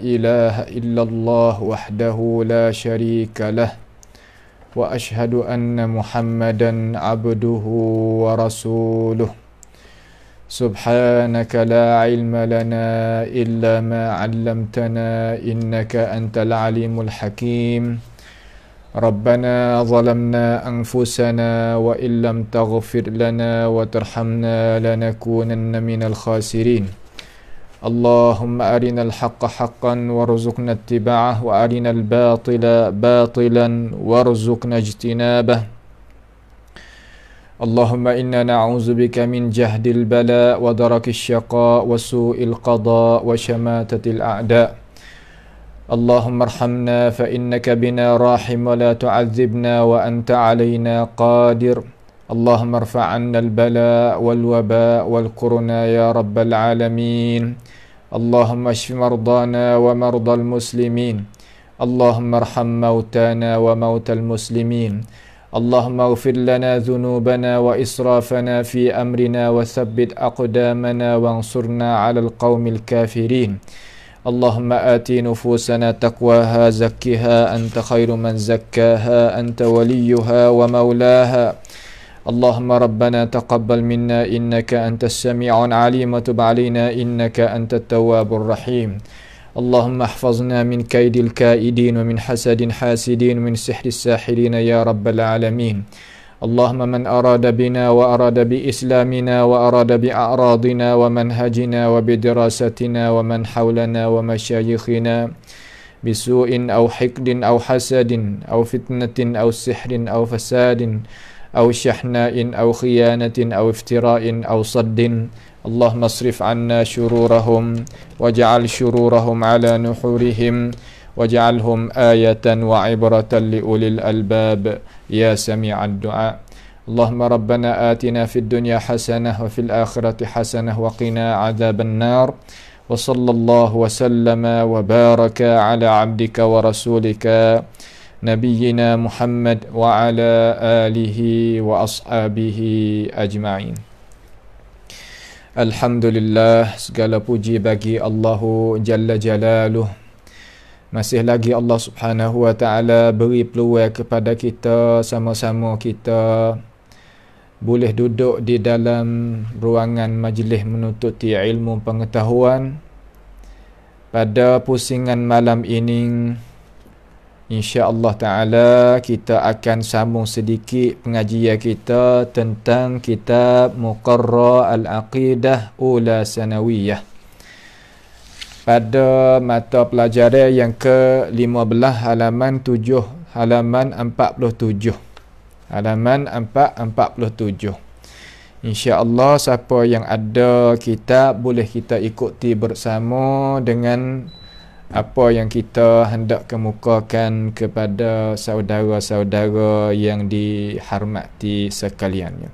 إله إلا الله وحده لا شريك له وأشهد أن محمدا عبده ورسوله سبحانك لا علم لنا إلا ما علمتنا إنك أنت العليم الحكيم ربنا ظلمنا أنفسنا وإن لم تغفر لنا وترحمنا لنكونن من الخاسرين اللهم أرنا الحق حقا وارزقنا اتباعه وأرنا الباطل باطلا وارزقنا اجتنابه اللهم إنا نعوذ بك من جهد البلاء ودرك الشقاء وسوء القضاء وشماتة الأعداء اللهم ارحمنا فإنك بنا راحم ولا تعذبنا وأنت علينا قادر اللهم ارفع عنا البلاء والوباء والكورونا يا رب العالمين اللهم اشف مرضانا ومرضى المسلمين اللهم ارحم موتانا وموتى المسلمين اللهم اغفر لنا ذنوبنا واسرافنا في امرنا وثبت اقدامنا وانصرنا على القوم الكافرين اللهم آت نفوسنا تقواها زكها أنت خير من زكاها أنت وليها ومولاها اللهم ربنا تقبل منا إنك أنت السميع العليم وتب علينا إنك أنت التواب الرحيم اللهم احفظنا من كيد الكائدين ومن حسد حاسدين ومن سحر الساحرين يا رب العالمين اللهم من أراد بنا وأراد بإسلامنا وأراد بأعراضنا ومنهجنا وبدراستنا ومن حولنا ومشايخنا بسوء أو حقد أو حسد أو فتنة أو سحر أو فساد أو شحناء أو خيانة أو افتراء أو صد اللهم اصرف عنا شرورهم واجعل شرورهم على نحورهم واجعلهم آية وعبرة لأولي الألباب يا سميع الدعاء اللهم ربنا آتنا في الدنيا حسنة وفي الآخرة حسنة وقنا عذاب النار وصلى الله وسلم وبارك على عبدك ورسولك نبينا محمد وعلى آله وأصحابه أجمعين الحمد لله segala puji bagi Allah Jalla Jalaluh Masih lagi Allah Subhanahu Wa Taala beri peluang kepada kita sama-sama kita boleh duduk di dalam ruangan majlis menuntut ilmu pengetahuan pada pusingan malam ini insya-Allah taala kita akan sambung sedikit pengajian kita tentang kitab Muqarra al-Aqidah Ula Sanawiyah. Pada mata pelajaran yang ke-15 halaman 7 halaman 47. Halaman 447. Insya-Allah siapa yang ada kitab boleh kita ikuti bersama dengan apa yang kita hendak kemukakan kepada saudara-saudara yang dihormati sekaliannya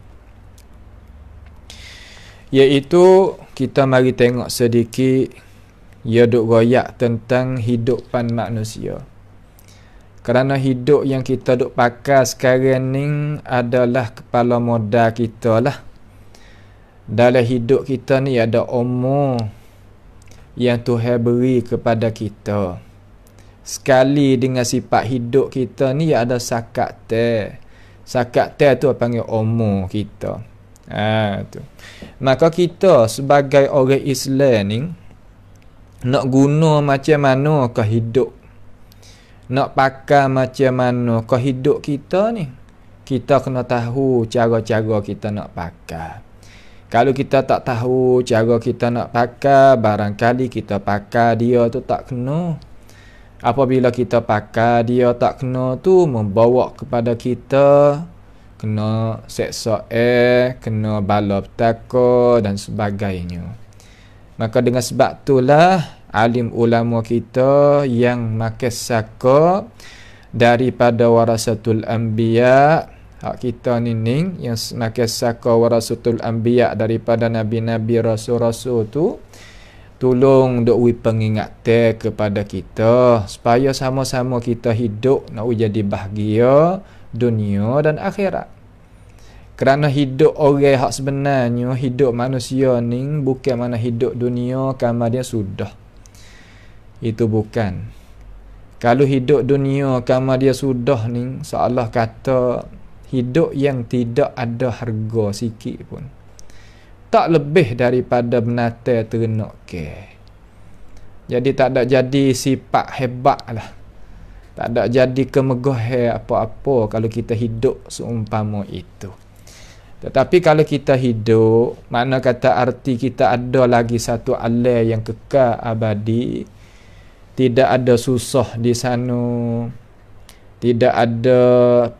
iaitu kita mari tengok sedikit ia duk royak tentang hidupan manusia kerana hidup yang kita duk pakai sekarang ni adalah kepala modal kita lah dalam hidup kita ni ada umur yang Tuhan beri kepada kita. Sekali dengan sifat hidup kita ni yang ada sakat teh. Sakat teh tu panggil umur kita. Ha, tu. Maka kita sebagai orang Islam ni nak guna macam mana ke hidup nak pakai macam mana ke hidup kita ni kita kena tahu cara-cara kita nak pakai kalau kita tak tahu cara kita nak pakai, barangkali kita pakai dia tu tak kena. Apabila kita pakai dia tak kena tu membawa kepada kita kena seksa eh, kena bala petaka dan sebagainya. Maka dengan sebab itulah alim ulama kita yang makasaka daripada warasatul anbiya' Hak kita ni ning yang semakin saka warasutul anbiya daripada nabi-nabi rasul-rasul tu tolong duk wi pengingat kepada kita supaya sama-sama kita hidup nak jadi bahagia dunia dan akhirat. Kerana hidup orang hak sebenarnya hidup manusia ni bukan mana hidup dunia kama dia sudah. Itu bukan. Kalau hidup dunia kama dia sudah ni seolah kata hidup yang tidak ada harga sikit pun tak lebih daripada menata ternak ke jadi tak ada jadi sifat hebat lah tak ada jadi kemegahan eh apa-apa kalau kita hidup seumpama itu tetapi kalau kita hidup mana kata arti kita ada lagi satu alai yang kekal abadi tidak ada susah di sana tidak ada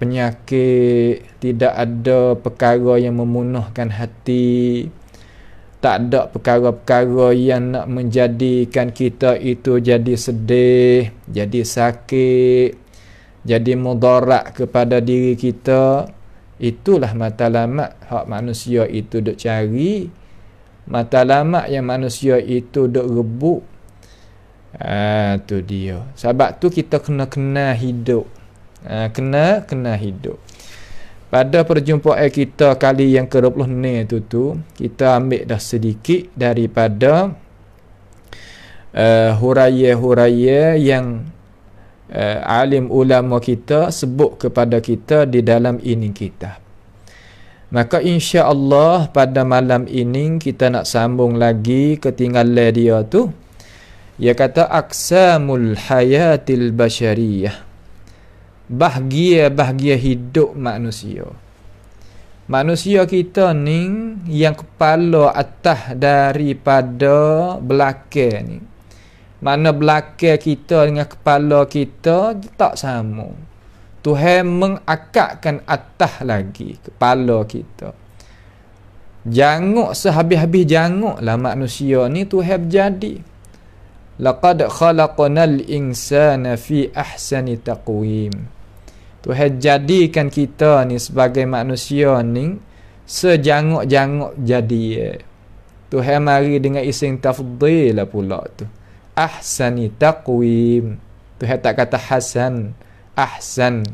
penyakit, tidak ada perkara yang memunuhkan hati, tak ada perkara-perkara yang nak menjadikan kita itu jadi sedih, jadi sakit, jadi mudarat kepada diri kita. Itulah matlamat hak manusia itu duk cari. Matlamat yang manusia itu duk rebut. Ah tu dia. Sebab tu kita kena kenal hidup ha, kena kena hidup pada perjumpaan kita kali yang ke-20 ni tu tu kita ambil dah sedikit daripada uh, huraya-huraya yang uh, alim ulama kita sebut kepada kita di dalam ini kita maka insya-Allah pada malam ini kita nak sambung lagi ketinggalan dia tu dia kata aksamul hayatil bashariyah bahagia-bahagia hidup manusia. Manusia kita ni yang kepala atas daripada belakang ni. Mana belakang kita dengan kepala kita tak sama. Tuhan mengakakkan atas lagi kepala kita. Janguk sehabis-habis lah manusia ni Tuhan jadi. Laqad khalaqnal insana fi ahsani taqwim. Tuhan jadikan kita ni sebagai manusia ni sejanguk-janguk jadi. Tuhan mari dengan ising tafdhil lah pula tu. Ahsani taqwim. Tuhan tak kata hasan, ahsan.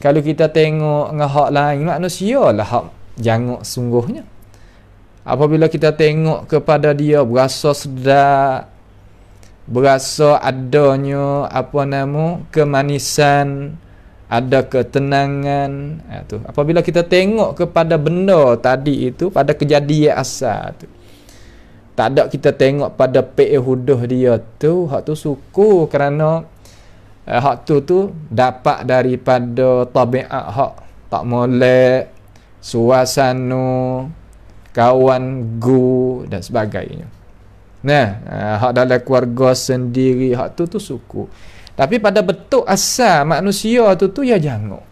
Kalau kita tengok dengan hak lain, manusia lah hak janguk sungguhnya. Apabila kita tengok kepada dia berasa sedap, berasa adanya apa nama kemanisan, ada ketenangan ha, tu. apabila kita tengok kepada benda tadi itu pada kejadian asal tu tak ada kita tengok pada pe hudoh dia tu hak tu suku kerana eh, hak tu tu dapat daripada tabiat hak tak molek suasana kawan gu dan sebagainya nah eh, hak dalam keluarga sendiri hak tu tu suku tapi pada betul asal manusia tu tu ya janguk.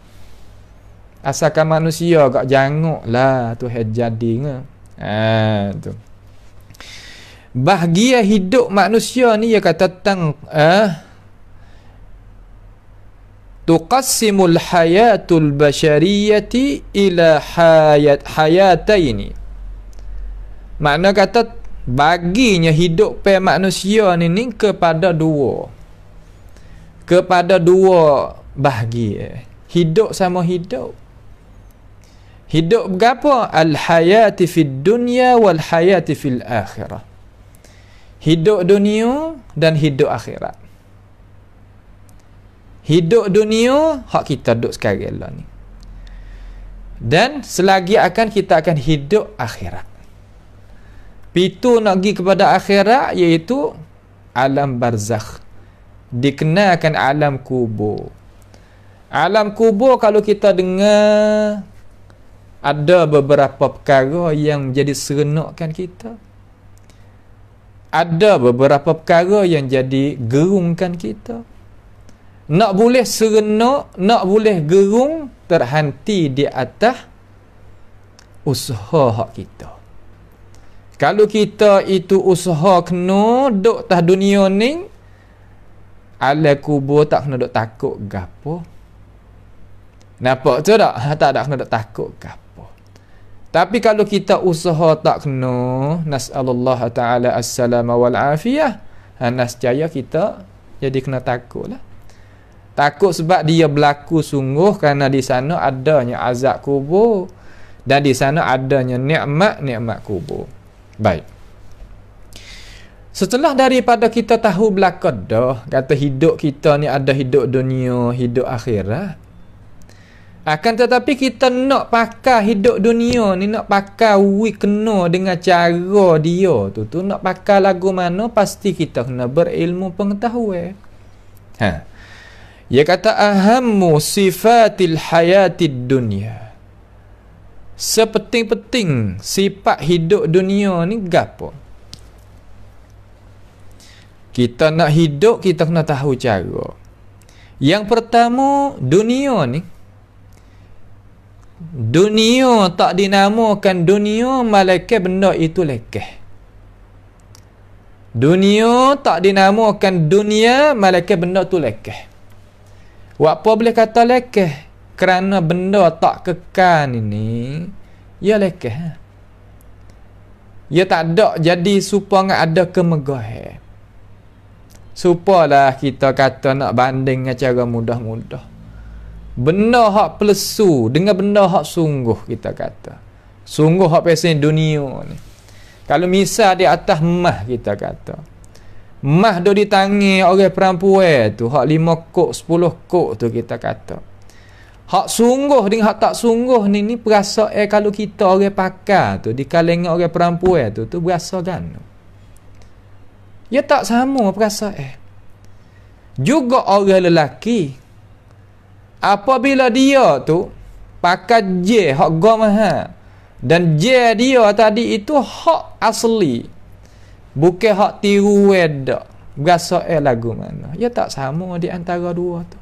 Asalkan manusia kok janguk lah tu hed jadi nge. Ha, tu. Bahagia hidup manusia ni ya kata tentang eh tuqassimul hayatul bashariyati ila hayat hayataini. Makna kata baginya hidup pe manusia ni ni kepada dua kepada dua bahagia eh. hidup sama hidup hidup berapa al hayati fid dunya wal hayati fil akhirah hidup dunia dan hidup akhirat hidup dunia hak kita duduk sekarang lah ni dan selagi akan kita akan hidup akhirat pitu nak pergi kepada akhirat iaitu alam barzakh dikenalkan alam kubur alam kubur kalau kita dengar ada beberapa perkara yang jadi serenakkan kita ada beberapa perkara yang jadi gerungkan kita nak boleh serenak nak boleh gerung terhenti di atas usaha kita kalau kita itu usaha kena duk tah dunia ni Alai kubur tak kena duk takut gapo. Nampak tu ha, tak? Tak ada kena duk takut gapo. Tapi kalau kita usaha tak kena, nas'alullah ta'ala assalamu wal afiyah. Ha, Nas jaya kita jadi kena takut lah. Takut sebab dia berlaku sungguh kerana di sana adanya azab kubur. Dan di sana adanya nikmat-nikmat kubur. Baik. Setelah daripada kita tahu belakang, dah, kata hidup kita ni ada hidup dunia, hidup akhirat. Akan tetapi kita nak pakai hidup dunia ni, nak pakai we kena dengan cara dia tu. tu nak pakai lagu mana, pasti kita kena berilmu pengetahuan. Ha. Dia kata, Ahammu sifatil hayati dunia. Sepeting-peting sifat hidup dunia ni gapo? Kita nak hidup kita kena tahu cara. Yang pertama dunia ni dunia tak dinamakan dunia malaikat benda itu lekeh. Dunia tak dinamakan dunia malaikat benda tu lekeh. Apa boleh kata lekeh? Kerana benda tak kekan ini ya lekeh. Ya tak ada jadi supaya ada kemegahan. Supalah kita kata nak banding dengan cara mudah-mudah. Benda hak pelesu dengan benda hak sungguh kita kata. Sungguh hak pesen dunia ni. Kalau misal di atas mah kita kata. Mah duduk di tangi orang perempuan tu. Hak lima kok, sepuluh kok tu kita kata. Hak sungguh dengan hak tak sungguh ni ni perasa eh kalau kita orang pakar tu di kalengan orang perempuan tu tu berasa kan. Ya tak sama apa perasaan. Eh. Juga orang lelaki apabila dia tu pakai je hak gomah ha, dan je dia tadi itu hak asli. Bukan hak tiru wedak. Berasa eh lagu mana. Ya tak sama di antara dua tu.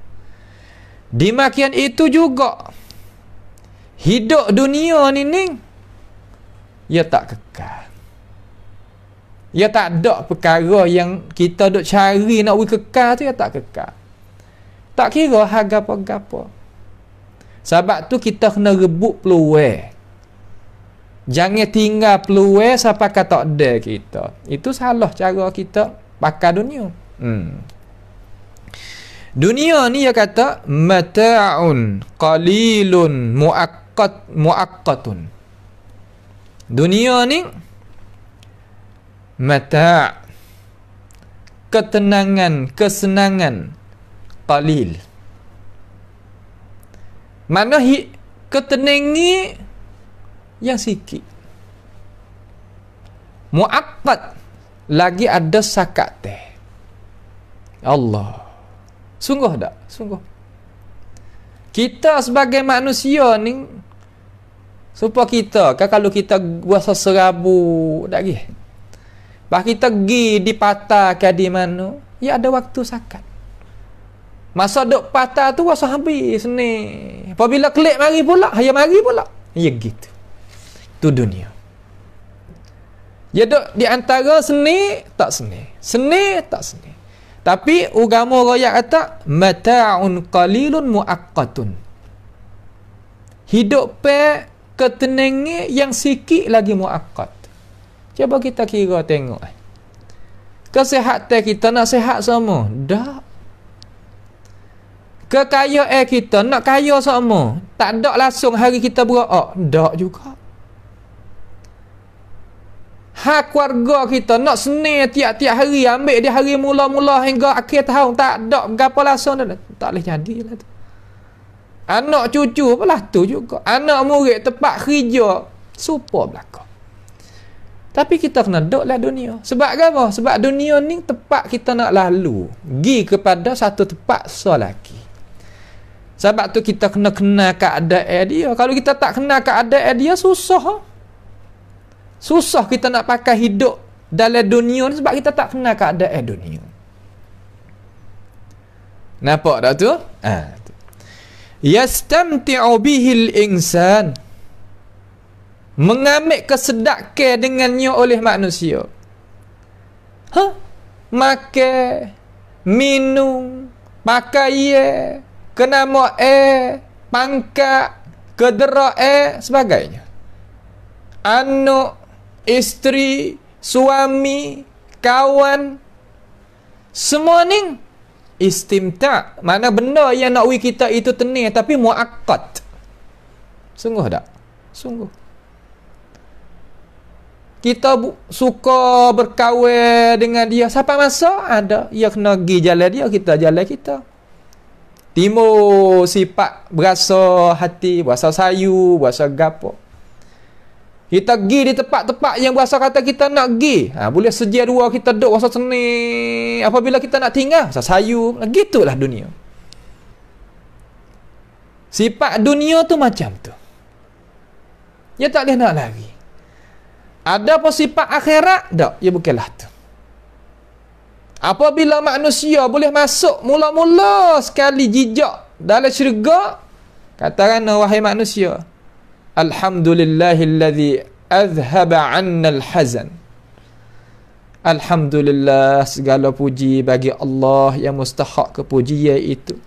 Di Demikian itu juga hidup dunia ni ning ya tak kekal. Ya tak ada perkara yang kita duk cari nak we kekal tu ya tak kekal. Tak kira harga apa-apa. Sebab tu kita kena rebut peluang. Jangan tinggal peluang sampai kata ada kita. Itu salah cara kita pakai dunia. Hmm. Dunia ni dia kata mata'un qalilun muakkat muakkatun. Dunia ni mata ketenangan kesenangan qalil mana hi ketenangi yang sikit muaqqat lagi ada sakat teh Allah sungguh tak sungguh kita sebagai manusia ni supaya kita kan kalau kita buat seserabu tak gih Bah kita pergi di patah ke di mana, ya ada waktu sakat. Masa duk patah tu masa habis ni. Apabila klik mari pula, haya mari pula. Ya gitu. Tu dunia. Ya duk di antara seni tak seni. Seni tak seni. Tapi ugamo royak kata mata'un qalilun muaqqatun. Hidup pe ketenenge yang sikit lagi muaqqat. Cuba kita kira tengok eh. Kesihatan kita nak sehat semua? Tak. Kekayaan kita nak kaya semua? Tak ada langsung hari kita buat berok. Oh, tak juga. Hak keluarga kita nak seni tiap-tiap hari ambil dia hari mula-mula hingga akhir tahun tak ada gapo langsung dah tak boleh jadi lah tu. Anak cucu pula tu juga. Anak murid tempat kerja support belakang. Tapi kita kena lah dunia. Sebab apa? Sebab dunia ni tempat kita nak lalu. Gi kepada satu tempat selaki. Sebab tu kita kena kenal keadaan dia. Kalau kita tak kenal keadaan dia, susah. Susah kita nak pakai hidup dalam dunia ni sebab kita tak kenal keadaan dunia. Nampak tak tu? Ha. Yastamti'u bihil insan mengambil kesedakan dengannya oleh manusia. Ha? Huh? Makan, minum, pakai, kena mau pangkat, kederak sebagainya. Anak, isteri, suami, kawan, semua ni istimta' mana benda yang nak wui kita itu tenang tapi muakkad sungguh tak sungguh kita suka berkawal dengan dia siapa masa ada ia kena pergi jalan dia kita jalan kita timur sifat berasa hati berasa sayu berasa gapo kita pergi di tempat-tempat yang berasa kata kita nak pergi ha, boleh sejia dua kita duduk berasa seni apabila kita nak tinggal berasa sayu gitulah dunia sifat dunia tu macam tu dia tak boleh nak lari ada apa sifat akhirat? Tak, ia ya, bukanlah tu. Apabila manusia boleh masuk mula-mula sekali jijak dalam syurga, katakan oh, wahai manusia, Alhamdulillahilladzi azhaba anna al-hazan. Alhamdulillah segala puji bagi Allah yang mustahak kepujian ya itu.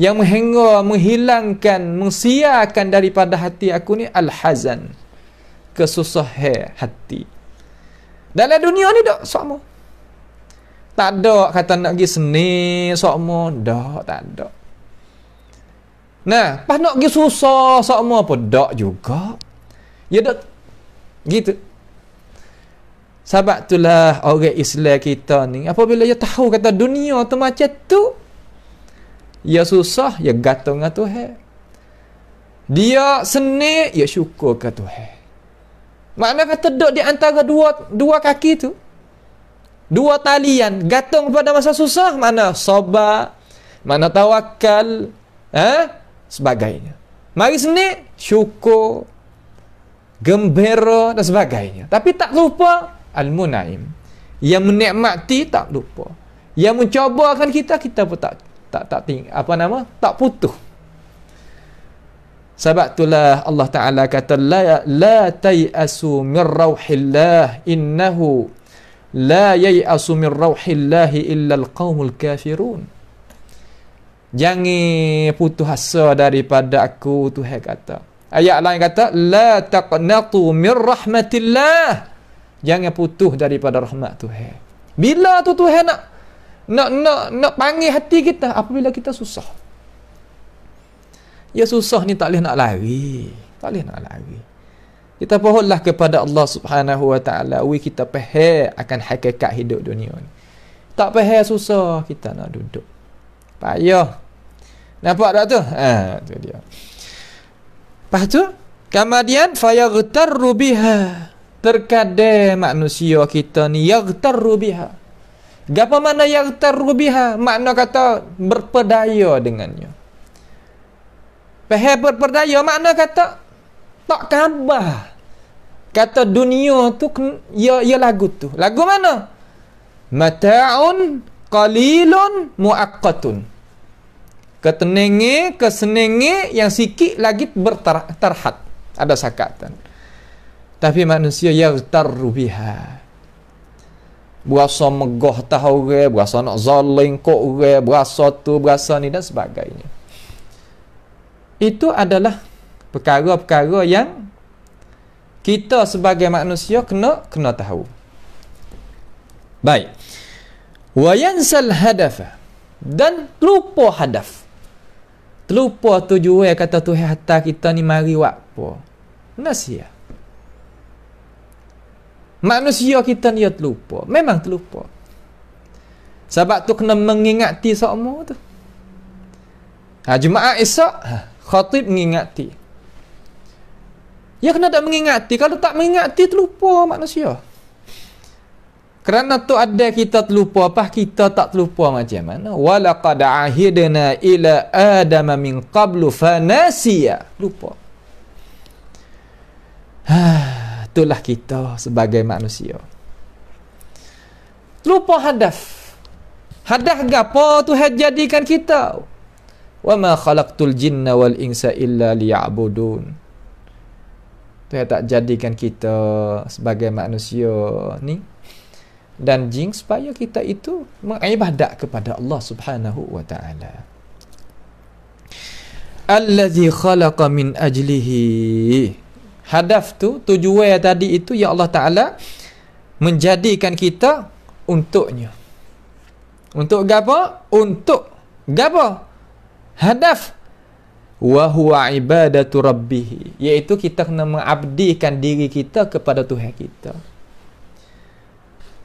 Yang menghengar, menghilangkan, mengsiakan daripada hati aku ni al-hazan kesusahan hati. Dalam dunia ni dok sokmo. Tak ada kata nak pergi seni sokmo dok tak ada. Nah, pas nak pergi susah sokmo apa dok juga. Ya dok gitu. Sebab itulah orang Islam kita ni apabila dia tahu kata dunia tu macam tu ia ya susah, ia ya gatung dengan Tuhan. Dia seni, ia ya syukur ke Tuhan. Makna kata duduk di antara dua dua kaki tu. Dua talian gantung pada masa susah mana sabar, mana tawakal, eh sebagainya. Mari sini syukur, gembira dan sebagainya. Tapi tak lupa al-munaim. Yang menikmati tak lupa. Yang mencoba akan kita kita pun tak tak tak apa nama? Tak putus. Sebab itulah Allah Ta'ala kata La, la tayasu min rawhillah innahu La yayasu min rawhillahi illa al qawmul kafirun Jangan putus asa daripada aku Tuhan kata Ayat lain kata La taqnatu min rahmatillah Jangan putus daripada rahmat Tuhan Bila tu Tuhan nak nak nak nak panggil hati kita apabila kita susah. Ya susah ni tak boleh nak lari. Tak boleh nak lari. Kita pohonlah kepada Allah Subhanahu Wa Taala, we kita pehe akan hakikat hidup dunia ni. Tak pehe susah kita nak duduk. Payah. Nampak tak tu? Ha, tu dia. Lepas tu, kemudian fayaghtarru biha. Terkadang manusia kita ni yaghtarru biha. Gapa mana yaghtarru biha? Makna kata berpedaya dengannya. Pehebat berdaya makna kata tak kabar. Kata dunia tu ya ya lagu tu. Lagu mana? Mata'un qalilun muaqqatun. Ketenenge, kesenenge yang sikit lagi berterhat. Ada sakatan. Tapi manusia yang tarubiha. Berasa megah tahu ke, berasa nak zaling kok ke, berasa tu, berasa ni dan sebagainya itu adalah perkara-perkara yang kita sebagai manusia kena kena tahu. Baik. Wa yansal hadaf dan lupa hadaf. Terlupa tujuan kata Tuhan hatta kita ni mari apa? Nasia. Manusia kita ni terlupa. Memang terlupa. Sebab tu kena mengingati semua tu. Ha, Jumaat esok, ha, Khatib mengingati Ya kena tak mengingati Kalau tak mengingati terlupa manusia kerana tu ada kita terlupa apa kita tak terlupa macam mana walaqad ahidna ila adama min qablu fanasiya lupa ha itulah kita sebagai manusia lupa hadaf hadaf gapo tu jadikan kita Wa ma khalaqtul jinna wal insa illa liya'budun. Tuhan tak jadikan kita sebagai manusia ni dan jin supaya kita itu mengibadat kepada Allah Subhanahu wa taala. Allazi khalaqa min ajlihi. Hadaf tu tujuan tadi itu ya Allah taala menjadikan kita untuknya. Untuk gapo? Untuk gapo? hadaf wa huwa ibadatu rabbih iaitu kita kena mengabdikan diri kita kepada Tuhan kita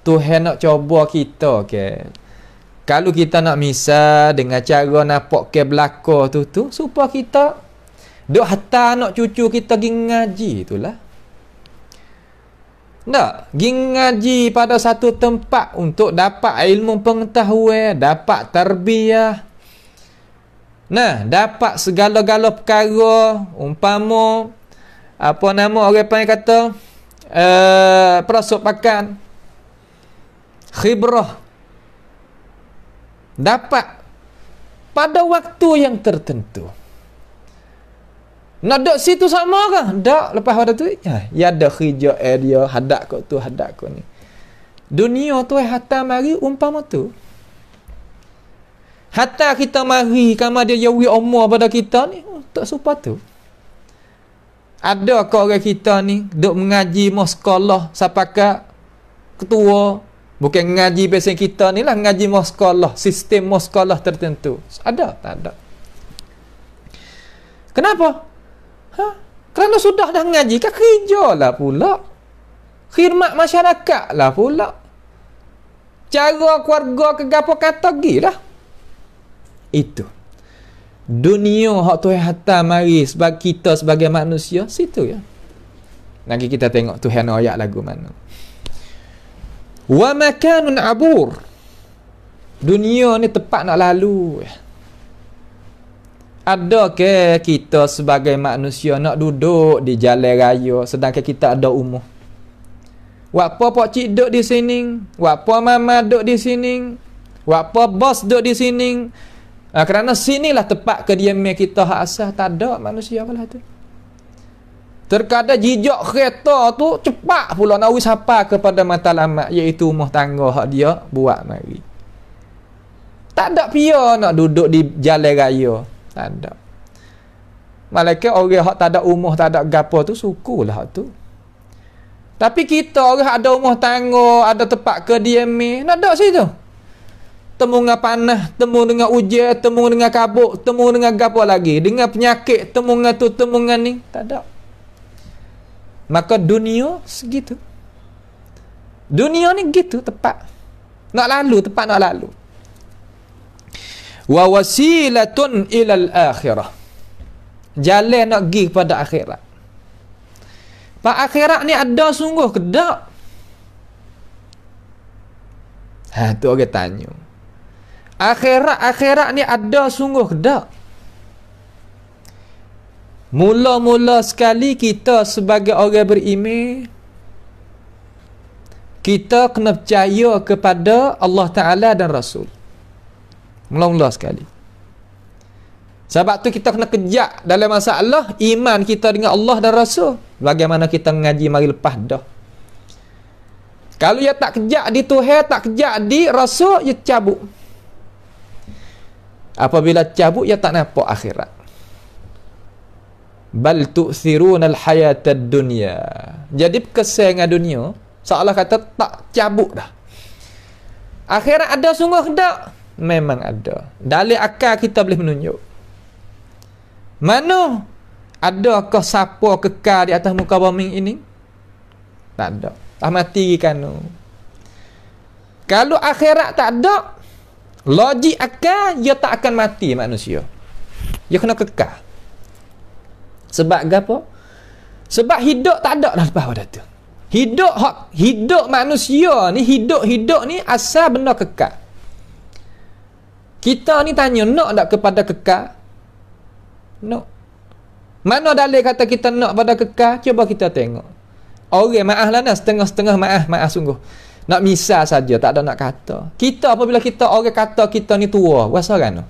Tuhan nak cuba kita ke okay? kalau kita nak misa dengan cara nampak ke belako tu tu supaya kita duk hatta anak cucu kita pergi ngaji itulah tak, pergi ngaji pada satu tempat untuk dapat ilmu pengetahuan, dapat terbiah, Nah, dapat segala-gala perkara umpama apa nama orang panggil kata uh, eh, perasuk pakan khibrah dapat pada waktu yang tertentu nak duduk situ sama ke? Tak, lepas pada tu ya, ya ada kerja eh, dia, hadap kau tu, hadap kau ni dunia tu eh, hatam hari umpama tu Hatta kita mari kama dia jauhi umur pada kita ni oh, tak sempat tu. Ada ke orang kita ni duk mengaji mah sekolah ketua bukan mengaji pesen kita ni lah mengaji mah sistem mah tertentu. Ada tak ada? Kenapa? Ha? Kerana sudah dah mengaji, ke kan kerja lah pula. Khidmat masyarakat lah pula. Cara keluarga ke gapo kata gilah itu dunia hak Tuhan hantar mari sebab kita sebagai manusia situ ya nanti kita tengok Tuhan ayat lagu mana wa makanun abur dunia ni tempat nak lalu ya ke kita sebagai manusia nak duduk di jalan raya sedangkan kita ada umur? Wapa pak cik duduk di sini? Wapa mama duduk di sini? Wapa bos duduk di sini? Ah, kerana sinilah tempat kediaman kita hak asal tak ada manusia kalah tu terkadang jijak kereta tu cepat pula nak wis kepada matlamat iaitu rumah tangga hak dia buat mari tak ada pia nak duduk di jalan raya tak ada malaikat orang hak tak ada umur tak ada gapo tu suku lah tu tapi kita orang ada rumah tangga, ada tempat kediaman, nak ada situ temu dengan panah, temu dengan ujian, temu dengan kabut, temu dengan gapo lagi, dengan penyakit, temu dengan tu, temu dengan ni, tak ada. Maka dunia segitu. Dunia ni gitu tepat. Nak lalu, tepat nak lalu. Wa wasilatun ilal akhirah. Jalan nak pergi kepada akhirat. Pak akhirat ni ada sungguh ke tak? Ha tu orang tanya. Akhirat-akhirat ni ada sungguh ke tak? Mula-mula sekali kita sebagai orang beriman kita kena percaya kepada Allah Ta'ala dan Rasul. Mula-mula sekali. Sebab tu kita kena kejak dalam masalah iman kita dengan Allah dan Rasul. Bagaimana kita mengaji mari lepas dah. Kalau ia tak kejak di Tuhan, tak kejak di Rasul, ia cabut apabila cabut ya tak nampak akhirat bal tu'thiruna al-hayata ad-dunya jadi kesal dunia seolah kata tak cabut dah akhirat ada sungguh tak memang ada dalil akal kita boleh menunjuk mana adakah siapa kekal di atas muka bumi ini tak ada Ah mati kan Kalau akhirat tak ada, Logik akal, ia tak akan mati manusia. Ia kena kekal. Sebab apa? Sebab hidup tak ada dah lepas pada tu. Hidup hak hidup manusia ni hidup-hidup ni asal benda kekal. Kita ni tanya nak tak kepada kekal? nak. Mana dalil kata kita nak pada kekal? Cuba kita tengok. Orang okay, maaf lah setengah-setengah maaf, maaf sungguh. Nak misal saja, tak ada nak kata. Kita apabila kita orang kata kita ni tua, rasa kan?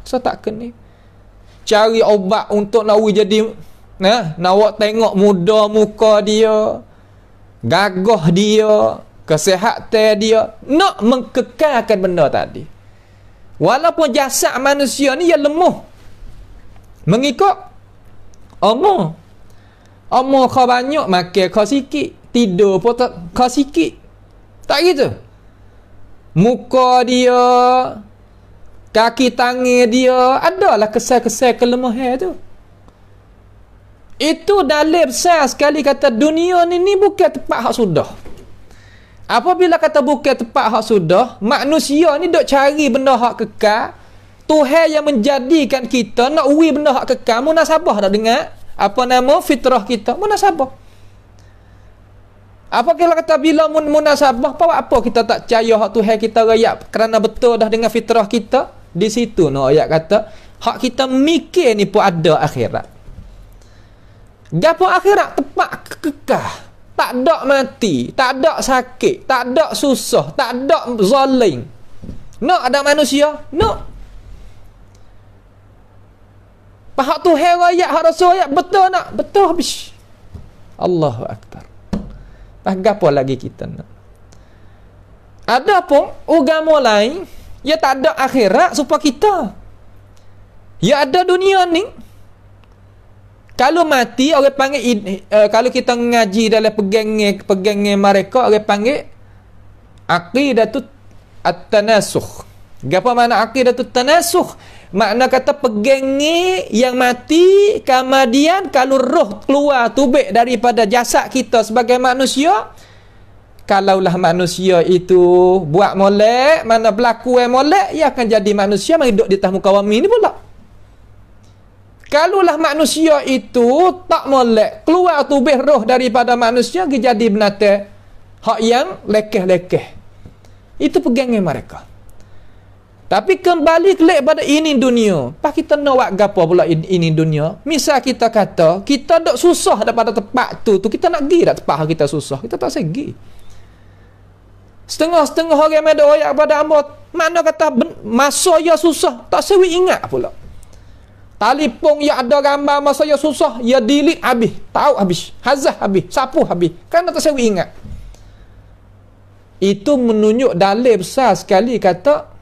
Rasa tak kena. Cari obat untuk nak jadi nah, nak awak tengok muda muka dia, gagah dia, kesihatan dia, nak mengkekalkan benda tadi. Walaupun jasad manusia ni ia lemah. Mengikut umur. Umur kau banyak makan kau sikit, tidur pun kau sikit, tak gitu, Muka dia Kaki tangan dia Adalah kesal-kesal kelemahan tu Itu dalil besar sekali kata Dunia ni ni bukan tempat hak sudah Apabila kata bukan tempat hak sudah Manusia ni dok cari benda hak kekal Tuhan yang menjadikan kita Nak uwi benda hak kekal Munasabah dah dengar Apa nama fitrah kita Munasabah apa kita kata bila mun munasabah apa apa kita tak percaya hak Tuhan kita raya kerana betul dah dengan fitrah kita di situ no ayat kata hak kita mikir ni pun ada akhirat. Gapo akhirat tepat kekah. Tak ada mati, tak ada sakit, tak ada susah, tak ada zalim. No ada manusia, no. Pahak tu hero ayat, hak rasul ayat betul nak? Betul habis. Allahu akbar. Lah gapo lagi kita nak? Ada apa agama lain ya tak ada akhirat supaya kita. Ya ada dunia ni. Kalau mati orang panggil uh, kalau kita ngaji dalam pegangan pegangan mereka orang panggil aqidatut at-tanasukh. Gapo mana aqidatut at-tanasukh? Makna kata pegengi yang mati kemudian kalau roh keluar tubik daripada jasad kita sebagai manusia kalaulah manusia itu buat molek mana berlaku eh molek ia akan jadi manusia mari duduk di atas muka bumi ni pula kalaulah manusia itu tak molek keluar tubik roh daripada manusia dia jadi binatang hak yang lekeh-lekeh itu pegangan mereka tapi kembali kelek pada ini dunia. Pak kita nak buat gapo pula ini dunia. Misal kita kata, kita dok susah pada tempat tu. tu Kita nak pergi tak tempat kita susah. Kita tak segi. Setengah-setengah orang yang ada orang pada ambo Mana kata masa ia susah. Tak sewi ingat pula. Talipung ya ada gambar masa ia susah. ya dilik habis. Tahu habis. Hazah habis. Sapu habis. Kan tak sewi ingat. Itu menunjuk dalil besar sekali kata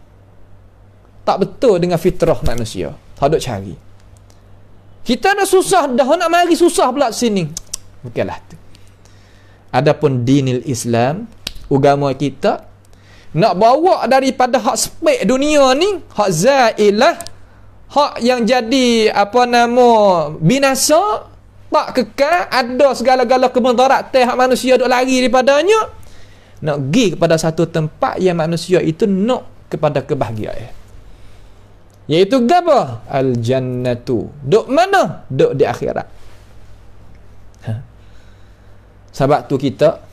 tak betul dengan fitrah manusia. Tak ada cari. Kita dah susah, dah nak mari susah pula sini. Bukanlah tu. Adapun dinil Islam, agama kita, nak bawa daripada hak spek dunia ni, hak zailah, hak yang jadi apa nama binasa tak kekal ada segala-gala kemudarat teh hak manusia duk lari daripadanya nak pergi kepada satu tempat yang manusia itu nak kepada kebahagiaan Iaitu gapa? Al-jannatu. Duk mana? Duk di akhirat. Ha. Sebab tu kita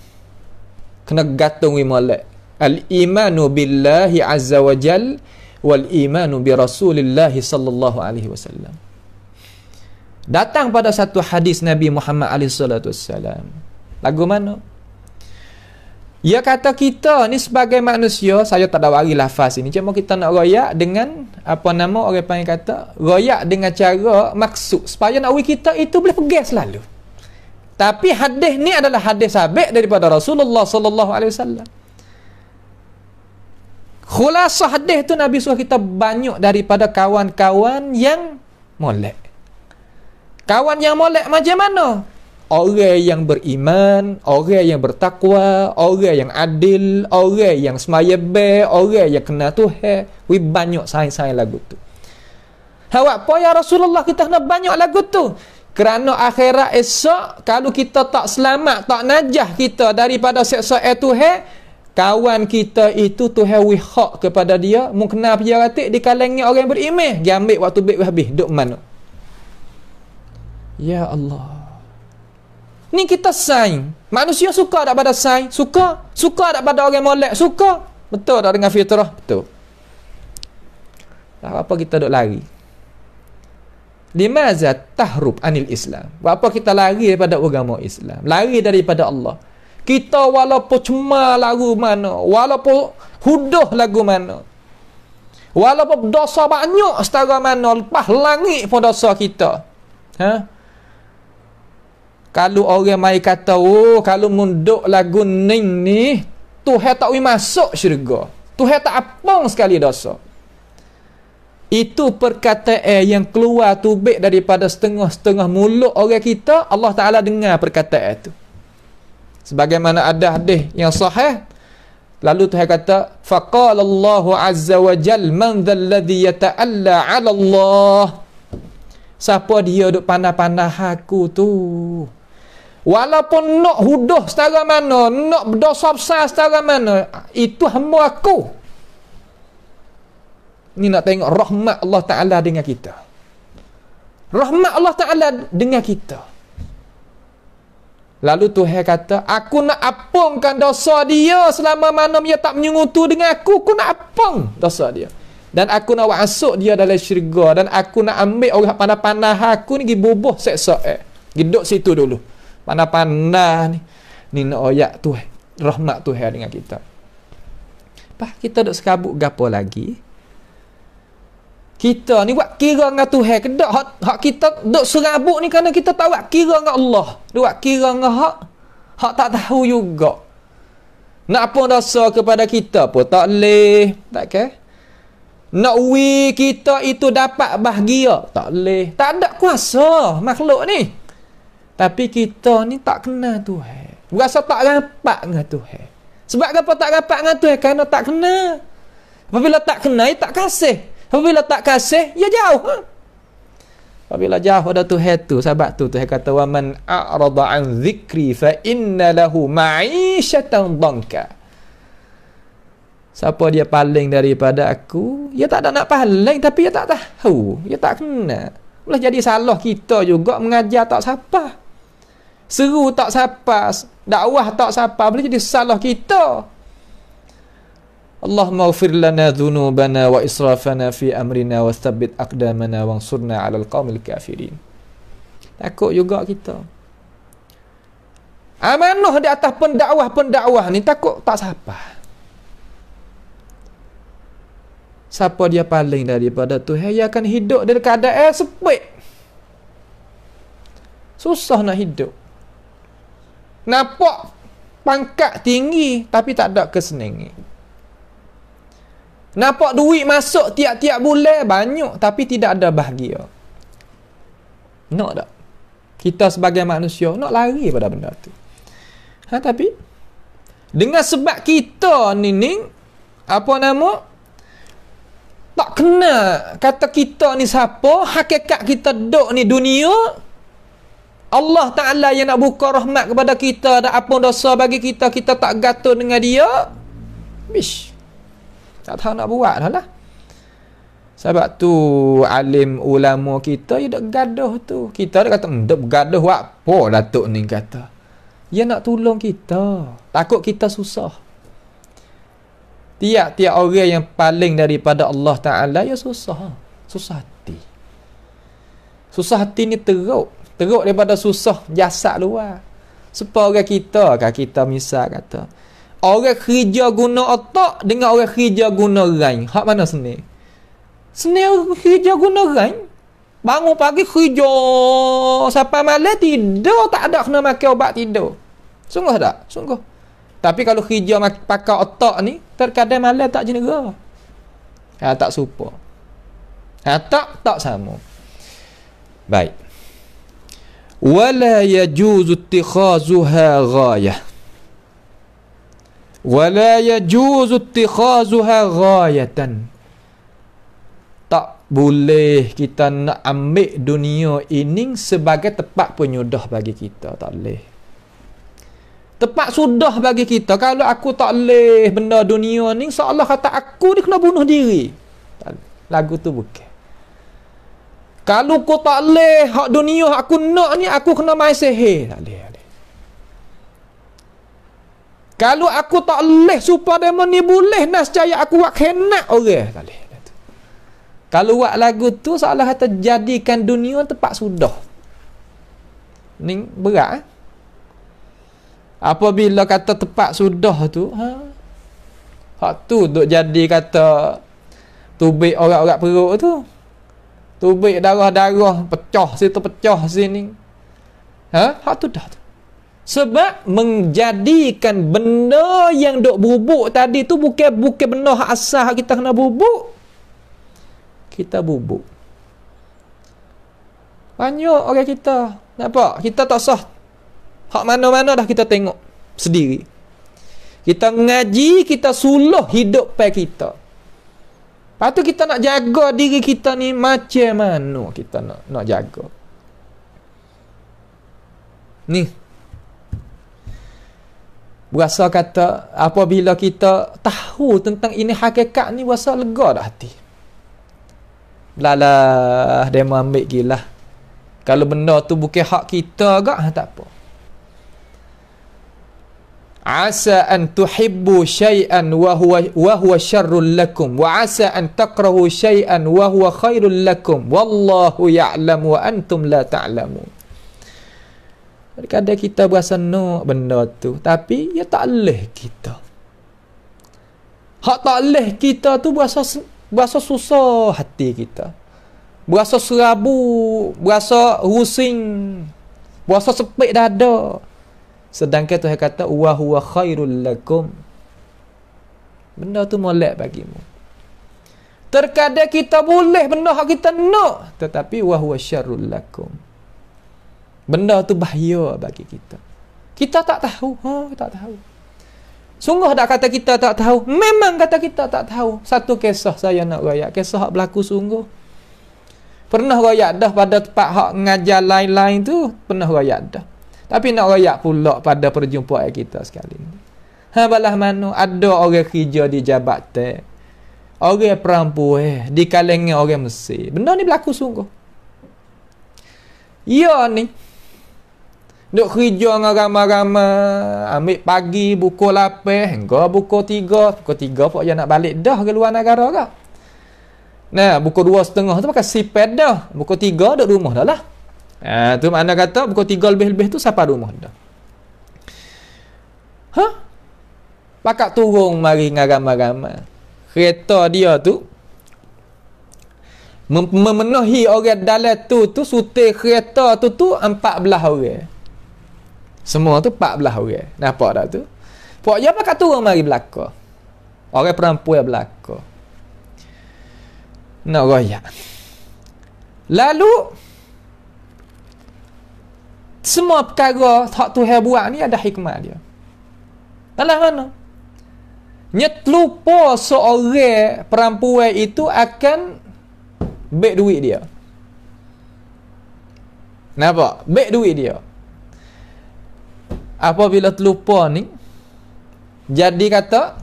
kena gantung wi molek. Al-imanu billahi azza wa jal wal imanu bi Rasulillah sallallahu alaihi wasallam. Datang pada satu hadis Nabi Muhammad alaihi salatu wasallam. Lagu mana? Ya kata kita ni sebagai manusia, saya tak ada wari lafaz ini. Cuma kita nak royak dengan, apa nama orang panggil kata, royak dengan cara maksud. Supaya nak wari kita itu boleh pegas lalu Tapi hadis ni adalah hadis sabit daripada Rasulullah sallallahu alaihi wasallam. Khulasah hadis tu Nabi suruh kita banyak daripada kawan-kawan yang molek. Kawan yang molek macam mana? orang yang beriman, orang yang bertakwa, orang yang adil, orang yang semaya be, orang yang kena Tuhan. We banyak sain-sain lagu tu. Hawak, apa ya Rasulullah kita kena banyak lagu tu. Kerana akhirat esok kalau kita tak selamat, tak najah kita daripada seksa itu eh, he, kawan kita itu tu he we hak kepada dia, mung kena piyaratik di kalangan orang beriman, dia ambil waktu baik habis, duk mana? Ya Allah. Ni kita sign. Manusia suka tak pada sign? Suka. Suka tak pada orang molek? Suka. Betul tak dengan fitrah? Betul. Tak apa kita duk lari. Limaza tahrub anil Islam. Apa kita lari daripada agama Islam? Lari daripada Allah. Kita walaupun cuma lagu mana, walaupun huduh lagu mana, walaupun dosa banyak setara mana, lepas langit pun dosa kita. Ha? Kalau orang mai kata, oh, kalau munduk lagu ning ni, Tuhan tak boleh masuk syurga. Tuhan tak apang sekali dosa. Itu perkataan yang keluar tubik daripada setengah-setengah mulut orang kita, Allah Ta'ala dengar perkataan itu. Sebagaimana ada hadis yang sahih, lalu Tuhan kata, فَقَالَ اللَّهُ عَزَّ وَجَلْ مَنْ ذَلَّذِي يَتَأَلَّا عَلَى اللَّهِ Siapa dia duduk panah-panah aku tu? Walaupun nak huduh setara mana, nak berdosa besar setara mana, itu hamba aku. Ini nak tengok rahmat Allah Ta'ala dengan kita. Rahmat Allah Ta'ala dengan kita. Lalu Tuhan kata, aku nak apungkan dosa dia selama mana dia tak menyungutu dengan aku. Aku nak apung dosa dia. Dan aku nak masuk dia dalam syurga. Dan aku nak ambil orang panah-panah aku ni pergi bubuh seksa. Eh. Giduk situ dulu pandai-pandai ni ni nak oyak tu eh. rahmat tu hari dengan kita Pak kita duk sekabut gapo lagi kita ni buat kira dengan Tuhan ke dak hak, hak kita duk serabut ni kerana kita tak buat kira dengan Allah buat kira dengan hak hak tak tahu juga nak apa rasa kepada kita pun tak leh tak ke nak we kita itu dapat bahagia tak leh tak ada kuasa makhluk ni tapi kita ni tak kenal Tuhan. Berasa tak rapat dengan Tuhan. Sebab apa tak rapat dengan Tuhan? Kerana tak kena. Apabila tak kena, ia tak kasih. Apabila tak kasih, ia jauh. Ha? Apabila jauh ada Tuhan tu, sahabat tu, Tuhan kata, وَمَنْ أَعْرَضَ عَنْ ذِكْرِ فَإِنَّ لَهُ مَعِيشَةً ضَنْكَ Siapa dia paling daripada aku? Ia tak ada nak paling, tapi ia tak tahu. Ia tak kena. Boleh jadi salah kita juga mengajar tak siapa seru tak siapa, dakwah tak siapa. boleh jadi salah kita Allah ufir lana dhunubana wa israfana fi amrina wa thabbit aqdamana wa ansurna ala alqawmil kafirin takut juga kita amanah di atas pendakwah-pendakwah ni takut tak siapa siapa dia paling daripada tu dia akan hidup dari keadaan sepit susah nak hidup Nampak pangkat tinggi tapi tak ada kesenangan. Nampak duit masuk tiap-tiap bulan banyak tapi tidak ada bahagia. Nak tak? Kita sebagai manusia nak lari pada benda tu. Ha, tapi dengan sebab kita ni ni apa nama tak kena kata kita ni siapa hakikat kita dok ni dunia Allah Ta'ala yang nak buka rahmat kepada kita dan apa dosa bagi kita kita tak gatun dengan dia bish tak tahu nak buat dah lah sebab tu alim ulama kita dia dah gaduh tu kita dah kata hmm, dah bergaduh apa Datuk ni kata dia nak tolong kita takut kita susah tiap-tiap orang yang paling daripada Allah Ta'ala dia susah susah hati susah hati ni teruk teruk daripada susah jasad luar supaya orang kita kan kita misal kata orang kerja guna otak dengan orang kerja guna rain hak mana seni seni kerja guna rain bangun pagi kerja siapa malam tidur tak ada kena makan obat tidur sungguh tak sungguh tapi kalau kerja pakai otak ni terkadang malam tak jenera ha, tak super ha, tak tak sama baik ولا يجوز اتخاذها غاية ولا يجوز اتخاذها غاية tak boleh kita nak ambil dunia ini sebagai tempat penyudah bagi kita tak boleh tempat sudah bagi kita kalau aku tak boleh benda dunia ni seolah kata aku ni kena bunuh diri lagu tu bukan kalau aku tak leh hak dunia aku nak ni aku kena main sihir. Tak leh. Kalau aku tak leh supaya demo ni boleh nas cahaya aku wak henak orang. Tak leh. Kalau wak lagu tu seolah kata jadikan dunia tempat sudah. Ni berat. Eh? Apabila kata tempat sudah tu, ha? Hak tu duk jadi kata tubik orang-orang perut tu. Tubik darah-darah pecah situ pecah sini. Ha? Hak tu dah tu. Sebab menjadikan benda yang dok bubuk tadi tu bukan bukan benda hak asal hak kita kena bubuk. Kita bubuk. Banyak orang kita. Kenapa? Kita tak sah. Hak mana-mana dah kita tengok sendiri. Kita ngaji, kita suluh hidup pe kita. Lepas tu kita nak jaga diri kita ni macam mana kita nak nak jaga. Ni. Berasa kata apabila kita tahu tentang ini hakikat ni berasa lega dah hati. Lalah lah, dia mau ambil gila. Kalau benda tu bukan hak kita agak tak apa. Asa an tuhibbu shayan wa huwa wa huwa syarrul lakum wa asa an takrahu shayan wa huwa khairul lakum wallahu ya'lam wa antum la ta'lamun. Kadang-kadang kita berasa no benda tu tapi ya tak leh kita. Hak tak leh kita tu berasa berasa susah hati kita. Berasa serabu, berasa rusing, berasa sepit dada. Sedangkan Tuhan kata wa huwa khairul lakum. Benda tu molek bagimu. Terkadang kita boleh benda hak kita nak tetapi wa huwa syarrul lakum. Benda tu bahaya bagi kita. Kita tak tahu, ha, tak tahu. Sungguh tak kata kita tak tahu. Memang kata kita tak tahu. Satu kisah saya nak rakyat. Kisah hak berlaku sungguh. Pernah rakyat dah pada tempat hak ngajar lain-lain tu. Pernah rakyat dah. Tapi nak rayak pula pada perjumpaan kita sekali. Ha balah mana ada orang kerja di jabatan. Orang perempuan eh, di kalangan orang mesti. Benda ni berlaku sungguh. Ya ni. Duk kerja dengan ramai-ramai. Ambil pagi, buku 8. Eh, hingga buku 3. buku 3 pun nak balik dah ke luar negara kak. Nah, pukul setengah tu pakai sipet dah. Pukul 3 duduk rumah dah lah. Ha, tu makna kata pukul tiga lebih-lebih tu sampai rumah dah. Ha? Pakak turun mari ngaram-ngaram. Kereta dia tu mem- memenuhi orang dalam tu tu sutir kereta tu tu 14 orang. Semua tu 14 orang. Nampak tak tu? Pak dia pakak turun mari belaka. Orang perempuan belaka. Nak no, royak. Lalu semua perkara hak Tuhan buat ni ada hikmah dia. Dalam mana? Nya terlupa seorang perempuan itu akan beg duit dia. Napa Beg duit dia. Apabila terlupa ni, jadi kata,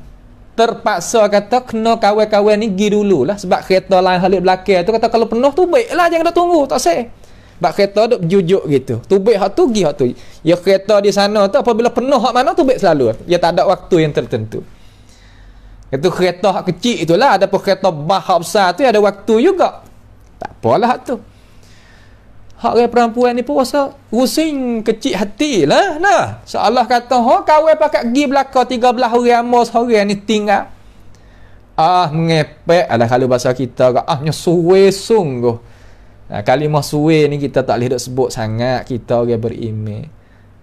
terpaksa kata, kena kawan-kawan ni gi dulu lah. Sebab kereta lain halik belakang tu, kata kalau penuh tu baiklah, jangan tunggu, tak sayang. Bak kereta duk jujuk gitu. Tubik hak tu gi hak tu. Ya kereta di sana tu apabila penuh hak mana tubik selalu. Ya tak ada waktu yang tertentu. Itu kereta hak kecil itulah ada pun kereta bah hak besar tu ada waktu juga. Tak apalah hak tu. Hak orang perempuan ni pun rasa rusing kecil hati lah. Nah, seolah kata, ha kawai pakat pergi belakang 13 orang amal seorang ni tinggal. Ah, mengepek. Alah kalau bahasa kita, ah, nyesuwe sungguh. Nah, kalimah suwe ni kita tak boleh sebut sangat kita orang okay, beriman.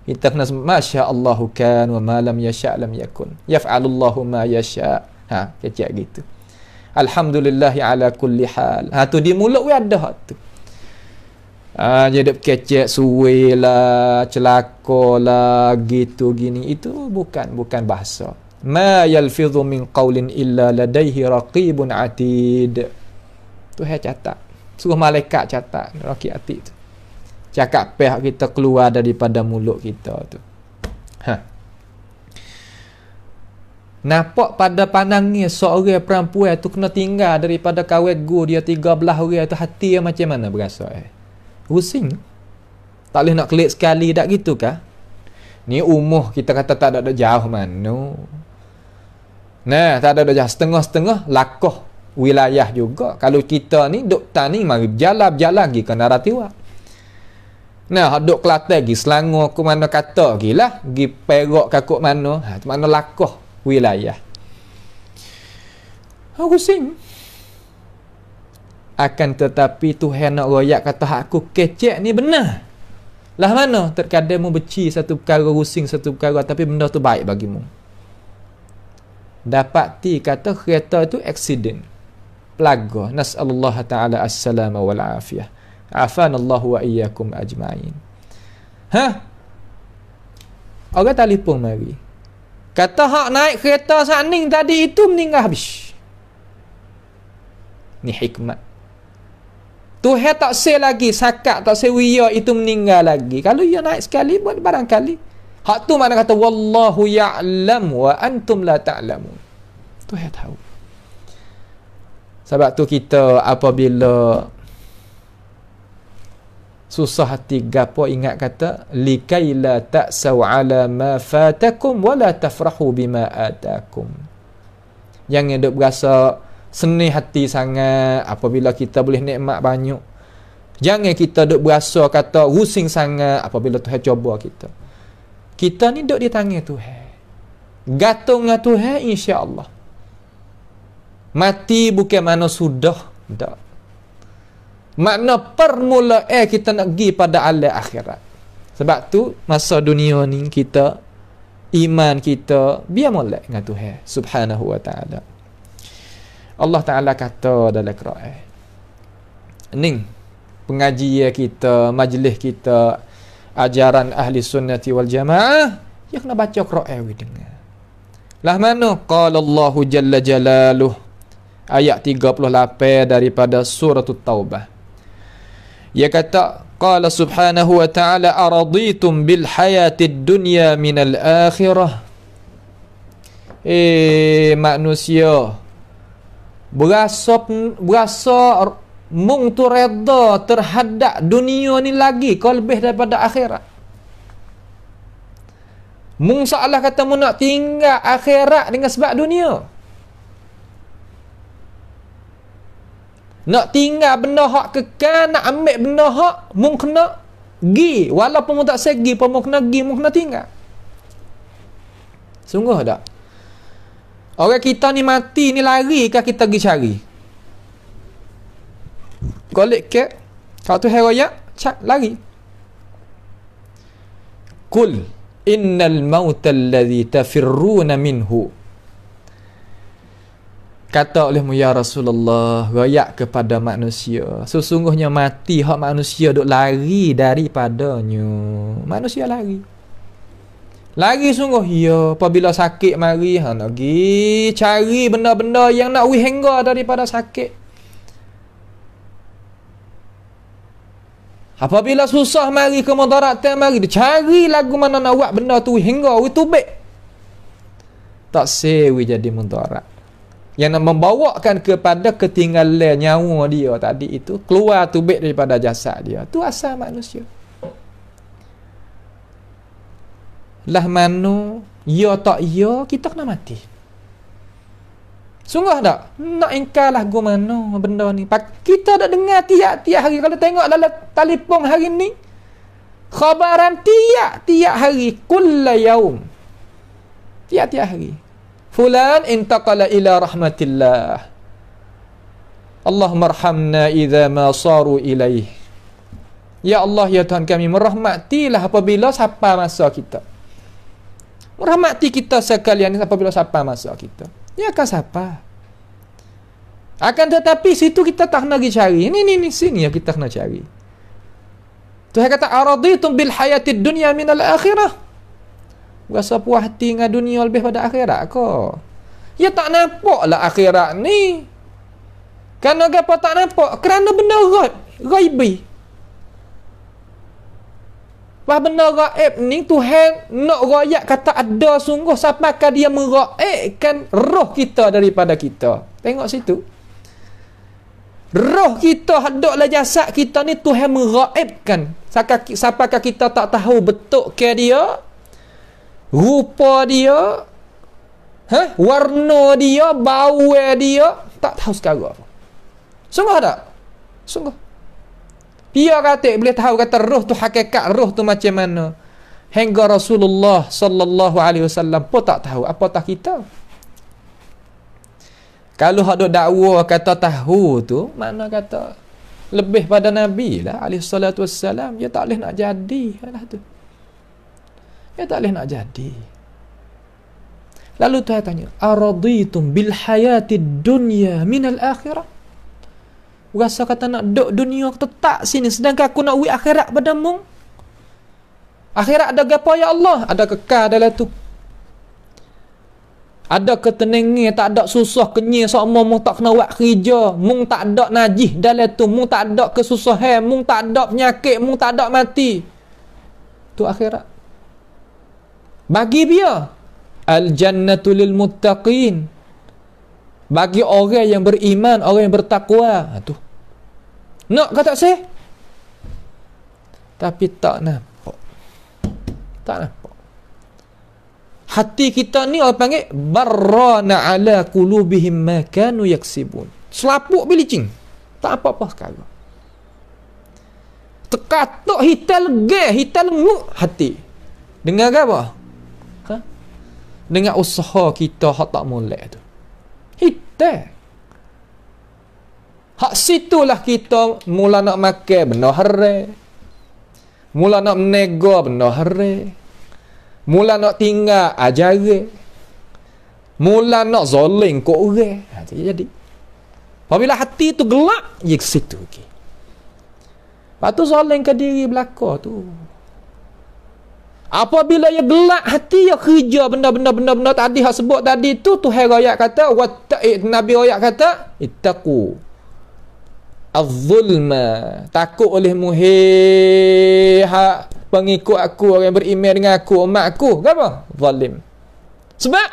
Kita kena masya Allah kan wa ma lam yasha lam yakun. Allahu ma yasha. Ha, kecil gitu. Alhamdulillah ala kulli hal. Ha tu di mulut we ada hak tu. Ha, jadi kecek suwe lah, celako lah, gitu gini. Itu bukan bukan bahasa. Ma yalfidhu min qawlin illa ladaihi raqibun atid. Tu saya catat suruh malaikat catat rakyat atik tu cakap pihak kita keluar daripada mulut kita tu ha Nampak pada pandangnya seorang perempuan tu kena tinggal daripada kawet go dia 13 orang tu hati yang macam mana berasa eh? Rusing. Tak boleh nak klik sekali dak gitu kah? Ni umur kita kata tak ada jauh mana. Nah, tak ada jauh setengah-setengah lakoh wilayah juga. Kalau kita ni duk tani mari berjalan-jalan pergi ke Naratiwak. Nah, duk Kelantan pergi Selangor ke mana kata pergi lah. Pergi Perak ke kok mana. Ha, mana lakuh wilayah. Aku sing. Akan tetapi Tuhan nak royak kata aku kecek ni benar. Lah mana terkadang mu beci satu perkara rusing satu perkara tapi benda tu baik bagimu. Dapat ti kata kereta tu accident plaga nasallahu taala assalama wal afiyah afanallahu wa iyyakum ajmain ha orang telefon mari kata hak naik kereta saning tadi itu meninggal habis ni hikmat tu he tak se lagi sakat tak se wiya itu meninggal lagi kalau ia naik sekali buat barangkali hak tu mana kata wallahu ya'lam wa antum la ta'lamun tu he tahu sebab tu kita apabila susah hati gapo ingat kata likai la ta'sau ala ma fatakum wa la tafrahu bima atakum. Yang ada berasa seni hati sangat apabila kita boleh nikmat banyak. Jangan kita duk berasa kata rusing sangat apabila Tuhan cuba kita. Kita ni duk di tangan Tuhan. Gatung dengan Tuhan insya-Allah. Mati bukan mana sudah. Tak. Makna permula eh kita nak pergi pada alam akhirat. Sebab tu masa dunia ni kita iman kita biar molek dengan Tuhan Subhanahu wa taala. Allah Taala kata dalam Quran. Ning pengajian ya kita, majlis kita, ajaran ahli sunnati wal jamaah, ya kena baca Quran we dengar. Lah mana? qala Allahu jalla jalaluh ayat 38 daripada surah Taubah. Ia kata, Qala subhanahu wa ta'ala araditum bil hayatid dunya min al akhirah. Eh manusia, berasa berasa mung tu redha terhadap dunia ni lagi kau lebih daripada akhirat. Mung seolah kata mu nak tinggal akhirat dengan sebab dunia. Nak tinggal benda hak kekal, nak ambil benda hak, mung kena gi. Walaupun mung tak segi, pun mung kena gi, mung kena tinggal. Sungguh tak? Orang kita ni mati, ni lari kah kita pergi cari? Kolek ke? Kalau tu heroyak, cak, lari. Kul, innal mautal ladhi tafirruna minhu kata olehmu ya Rasulullah royak kepada manusia sesungguhnya mati hak manusia duk lari daripadanya manusia lari lari sungguh ya apabila sakit mari ha lagi cari benda-benda yang nak we daripada sakit apabila susah mari ke mudarat mari cari lagu mana nak buat benda tu hingga we tubik tak sewi jadi mudarat yang nak membawakan kepada ketinggalan nyawa dia tadi itu keluar tubik daripada jasad dia tu asal manusia lah mano ya tak ya kita kena mati sungguh tak nak ingkar lah gua mano benda ni kita dah dengar tiap-tiap hari kalau tengok dalam telefon hari ni khabaran tiap-tiap hari kulla yaum tiap-tiap hari Fulan intaqala ila rahmatillah. Allahummarhamna idza ma saru ilaih. Ya Allah ya Tuhan kami merahmatilah apabila siapa masa kita. Merahmati kita sekalian apabila siapa masa kita. Ya akan siapa? Akan tetapi situ kita tak nak cari. Ini ini, ini sini yang kita nak cari. Tuhan kata aradhitum bil hayatid dunia min al akhirah. Rasa puas hati dengan dunia lebih pada akhirat ke? Ya tak nampak lah akhirat ni. Kerana kan apa tak nampak? Kerana benda rot. Raibi. Bah benda raib ni Tuhan nak rakyat kata ada sungguh sampai dia meraibkan roh kita daripada kita. Tengok situ. Roh kita hadok hadoklah jasad kita ni Tuhan meraibkan. Sampai kita tak tahu betul ke dia, rupa dia ha warna dia bau dia tak tahu sekarang apa sungguh tak sungguh Dia kata boleh tahu kata roh tu hakikat roh tu macam mana hingga Rasulullah sallallahu alaihi wasallam pun tak tahu apatah kita kalau hak duk dakwa kata tahu tu mana kata lebih pada nabi lah alaihi salatu wasallam dia tak boleh nak jadi lah tu Ya tak boleh nak jadi. Lalu Tuhan tanya, Araditum bil hayati dunya minal akhirah? Rasa kata nak duduk dunia aku tak sini. Sedangkan aku nak ui akhirat pada mu. Akhirat ada gapa ya Allah? Ada kekal dalam tu. Ada ketenengi, tak ada susah, kenyi, sama mu tak kena buat kerja. Mu tak ada najih dalam tu. Mung tak ada kesusahan. mung tak ada penyakit. mung tak ada mati. Tu akhirat bagi dia al jannatu lil muttaqin bagi orang yang beriman orang yang bertakwa ha, tu nak kata saya tapi tak nampak tak nampak hati kita ni orang panggil barrana ala qulubihim ma kanu yaksibun selapuk bilicing tak apa-apa sekali terkatuk hitel ge hitel mu hati dengar ke apa dengan usaha kita hak tak mulai tu hita hak situlah kita mula nak makan benar hari mula nak menego benar hari mula nak tinggal ajaran mula nak zoling kok orang ha, jadi apabila hati tu gelak ya situ okay. lepas tu zoling ke diri belakang tu Apabila ia gelak hati ia kerja benda-benda benda-benda tadi hak sebut tadi tu Tuhan royak kata wa Nabi royak kata ittaqu az-zulma takut oleh muhiha pengikut aku orang beriman dengan aku umat aku apa zalim sebab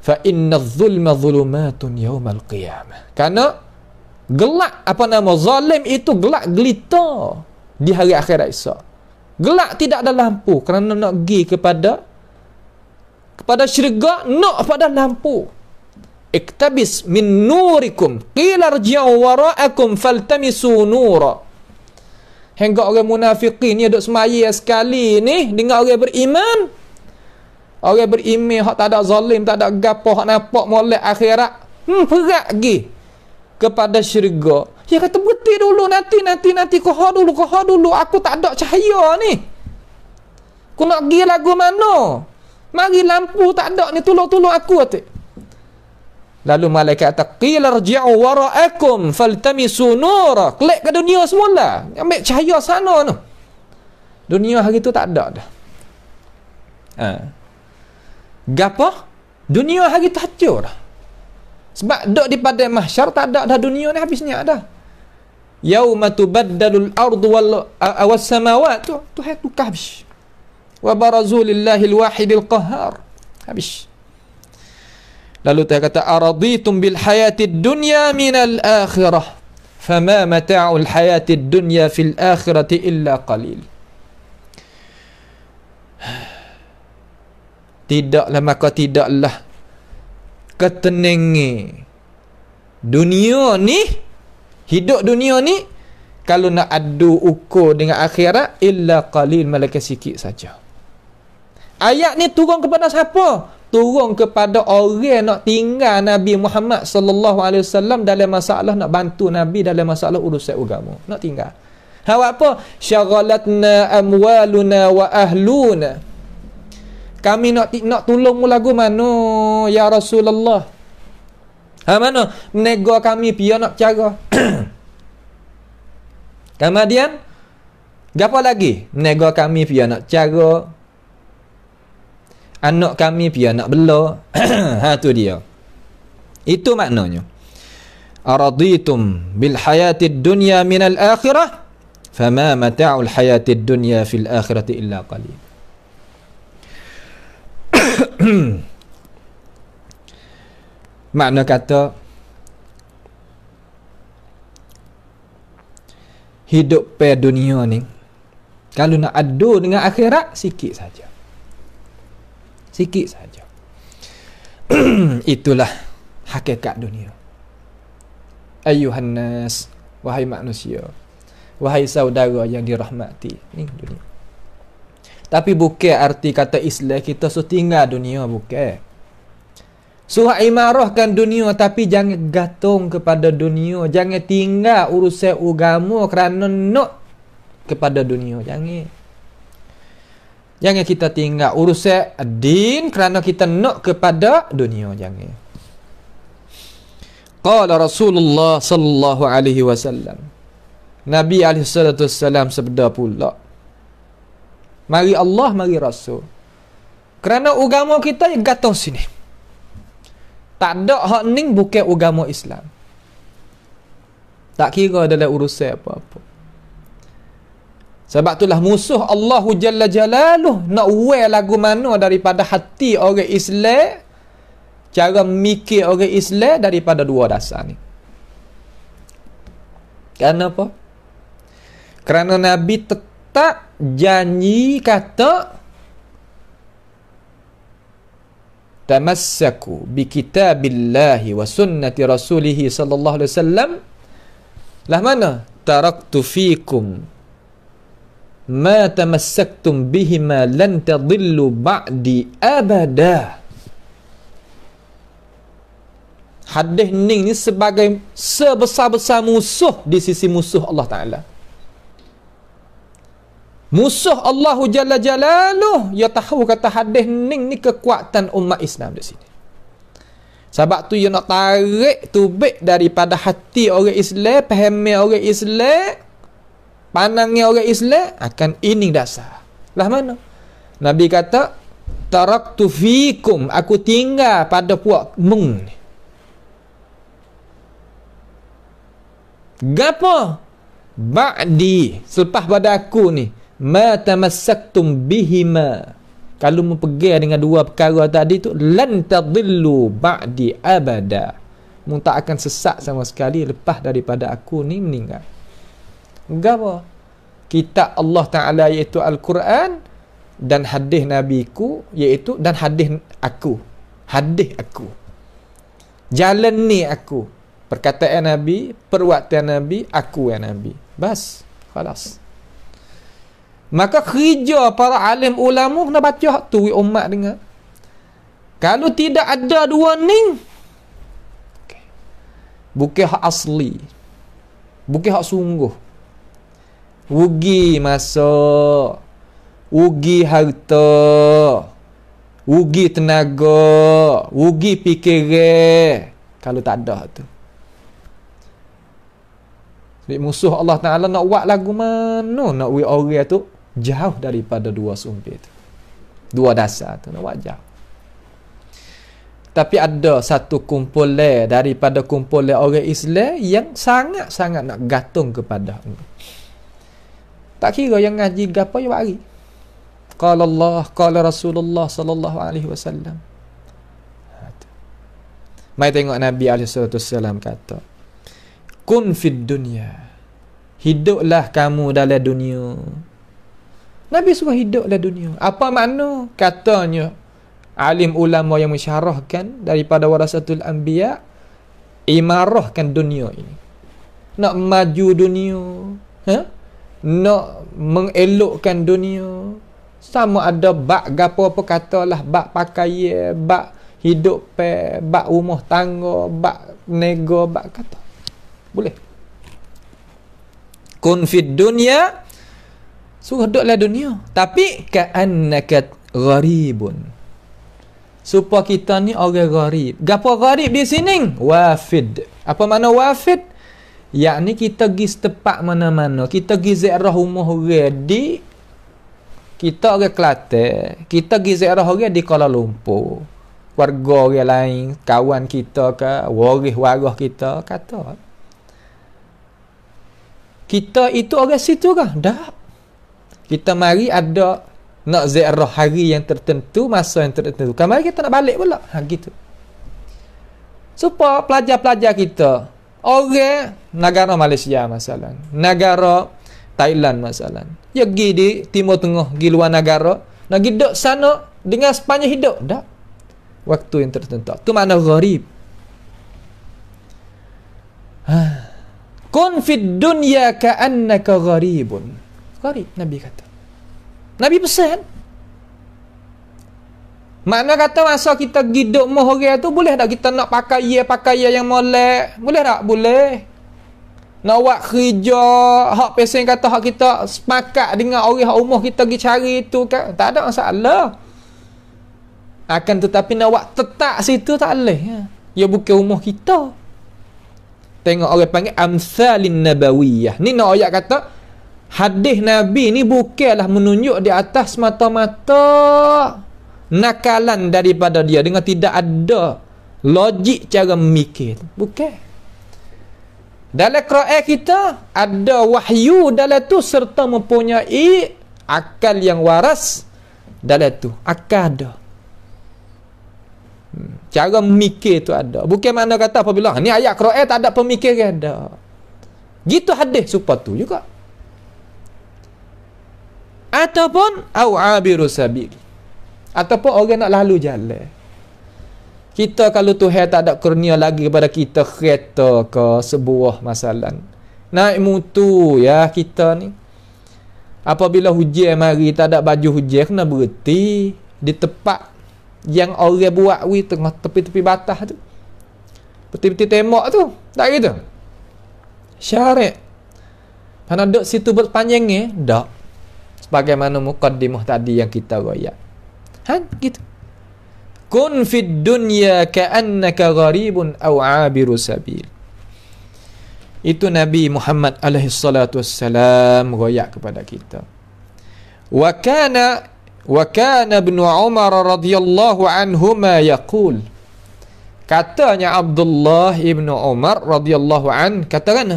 fa inna az-zulma zulumatun yawm al-qiyamah kerana gelak apa nama zalim itu gelak gelita di hari akhirat esok Gelap tidak ada lampu kerana nak pergi kepada kepada syurga nak pada lampu. Iktabis min nurikum qila rji'u wara'akum faltamisu nura. Hingga orang munafiqin ni duk semai sekali ni dengan orang beriman. Orang beriman hak tak ada zalim, tak ada gapo, hak nampak molek akhirat. Hmm, perak gi kepada syurga. Dia kata betik dulu nanti nanti nanti kau ha dulu kau ha dulu aku tak ada cahaya ni. Kau nak pergi lagu mana? Mari lampu tak ada ni tolong-tolong aku tu. Lalu malaikat kata qila rji'u wara'akum faltamisu nura. Klik ke dunia semula. Ambil cahaya sana tu. Dunia hari tu tak ada dah. Ha. Gapa? Dunia hari tu hancur dah. Sebab dok di padang mahsyar tak ada dah dunia ni habis ni ada. Yauma tubaddalul ardu wal awas samawat tu tu hai tu habis. Wa barazulillahi alwahidil qahhar. Habis. Lalu dia kata araditum bil hayatid dunya min al akhirah. Fama mata'ul hayatid dunya fil akhirati illa qalil. Tidaklah maka tidaklah Ketenenge, dunia ni hidup dunia ni kalau nak adu ukur dengan akhirat illa qalil malaikat sikit saja ayat ni turun kepada siapa turun kepada orang nak tinggal Nabi Muhammad sallallahu alaihi wasallam dalam masalah nak bantu Nabi dalam masalah urusan agama nak tinggal Hawa apa? Syagalatna amwaluna wa ahluna kami nak nak tolong mu lagu mana ya Rasulullah. Ha mana menego kami pia nak cara. Kemudian gapo lagi menego kami pia nak cara. Anak kami pia nak bela. ha tu dia. Itu maknanya. Araditum bil hayatid dunya min al akhirah fama mata'ul hayatid dunya fil akhirati illa qalil. Makna kata Hidup pe dunia ni Kalau nak adu dengan akhirat Sikit saja Sikit saja Itulah Hakikat dunia Ayuhannas Wahai manusia Wahai saudara yang dirahmati Ini dunia tapi bukan arti kata Islam kita so tinggal dunia bukan. Suha imarahkan dunia tapi jangan gatung kepada dunia. Jangan tinggal urusan agama kerana nak kepada dunia. Jangan. Jangan kita tinggal urusan din kerana kita nak kepada dunia. Jangan. Qala Rasulullah sallallahu alaihi wasallam. Nabi alaihi salatu wasallam sabda pula. Mari Allah, mari Rasul. Kerana agama kita yang gatung sini. Tak ada hak ni bukan agama Islam. Tak kira dalam urusan apa-apa. Sebab itulah musuh Allahu Jalla Jalaluh nak uwe lagu mana daripada hati orang Islam cara mikir orang Islam daripada dua dasar ni. Kenapa? Kerana Nabi tetap janji kata tamassaku bi kitabillahi wa sunnati rasulih sallallahu alaihi wasallam lah mana taraktu fikum ma tamassaktum bihima lan tadillu ba'di abada hadis ning ni sebagai sebesar-besar musuh di sisi musuh Allah taala Musuh Allah Jalla Jalaluh Ya tahu kata hadis ni Ni kekuatan umat Islam di sini Sebab tu ya nak tarik Tubik daripada hati orang Islam Pahami orang Islam panangnya orang Islam Akan ini dasar Lah mana? Nabi kata Taraktu fikum Aku tinggal pada puak mung ni Gapa? Ba'di Selepas pada aku ni ma tamassaktum bihima kalau mempegang dengan dua perkara tadi tu lan tadillu ba'di abada mu tak akan sesat sama sekali lepas daripada aku ni meninggal gapo kitab Allah taala iaitu al-Quran dan hadis nabi ku iaitu dan hadis aku hadis aku jalan ni aku perkataan nabi perbuatan nabi aku yang nabi bas خلاص Maka kerja para alim ulama kena baca hak tu umat dengar. Kalau tidak ada dua ni bukan hak asli. Bukan hak sungguh. Rugi masa, rugi harta, rugi tenaga, rugi fikiran kalau tak ada tu. Sebab musuh Allah Taala nak buat lagu mana nak we orang tu jauh daripada dua sumpit dua dasar tu nak jauh tapi ada satu kumpulan daripada kumpulan orang Islam yang sangat-sangat nak gantung kepada ini. tak kira yang ngaji gapo yang hari qala Allah qala Rasulullah sallallahu alaihi wasallam ha, mai tengok Nabi alaihi wasallam kata kun fid dunya hiduplah kamu dalam dunia Nabi suruh hiduplah dunia. Apa makna? Katanya, alim ulama yang mensyarahkan daripada warasatul anbiya, imarahkan dunia ini. Nak maju dunia. Ha? Nak mengelokkan dunia. Sama ada bak gapo-apa katalah, bak pakaian, bak hidup pe, bak rumah tangga, bak nego, bak kata. Boleh. Kun fid dunia So hiduplah dunia. Tapi ka'annaka gharibun. supaya kita ni orang gharib. Gapo gharib di sini? Wafid. Apa makna wafid? Yakni kita pergi setepak mana-mana. Kita pergi ziarah rumah ready. kita orang Kelate, kita pergi ziarah orang di Kuala Lumpur. Warga orang lain, kawan kita ke, waris warah kita kata. Kita itu orang situ kah? Dah kita mari ada nak ziarah hari yang tertentu masa yang tertentu kan mari kita nak balik pula ha gitu supaya pelajar-pelajar kita orang negara Malaysia masalah negara Thailand masalah ya pergi di timur tengah pergi luar negara nak pergi duduk sana dengan sepanjang hidup tak waktu yang tertentu tu mana gharib ha. kun fid dunya ka annaka gharibun qarib Nabi kata Nabi pesan mana kata masa kita giduk mohore tu boleh tak kita nak pakai ye pakai ye yang molek? Boleh tak? Boleh. Nak buat kerja, hak pesen kata hak kita sepakat dengan orang hak umur kita pergi cari itu kan? Tak ada masalah. Akan tetapi nak buat tetap situ tak boleh. Ya. Ia bukan umur kita. Tengok orang panggil amsalin nabawiyah. Ni nak ayat kata, hadis Nabi ni bukanlah menunjuk di atas mata-mata nakalan daripada dia dengan tidak ada logik cara memikir bukan dalam Quran kita ada wahyu dalam tu serta mempunyai akal yang waras dalam tu akal ada hmm. cara memikir tu ada bukan mana kata apabila ni ayat Quran tak ada pemikiran ada gitu hadis supaya tu juga ataupun au'abiru sabil ataupun orang nak lalu jalan kita kalau Tuhan tak ada kurnia lagi kepada kita kereta ke sebuah masalah naik mutu ya kita ni apabila hujan mari tak ada baju hujan kena berhenti di tempat yang orang buat wi tengah tepi-tepi batas tu peti-peti tembok tu tak gitu syarat mana duduk situ berpanjang ni tak sebagaimana mukaddimah tadi yang kita royak. Ha? Gitu. Kun fid dunya ka'annaka gharibun aw abiru sabil. Itu Nabi Muhammad alaihi salatu wassalam royak kepada kita. Wa kana wa kana ibn Umar radhiyallahu anhuma yaqul Katanya Abdullah ibn Umar radhiyallahu an kata kan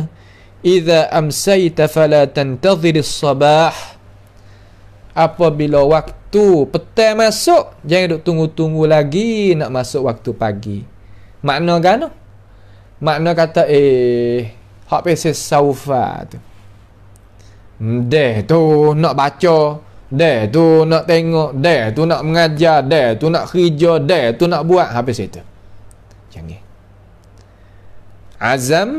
Idza amsayta fala tantazir as-sabah apabila waktu petang masuk jangan duk tunggu-tunggu lagi nak masuk waktu pagi makna gano makna kata eh hak pesis saufa tu hmm, deh tu nak baca deh tu nak tengok deh tu nak mengajar deh tu nak kerja deh tu nak buat habis itu jangan azam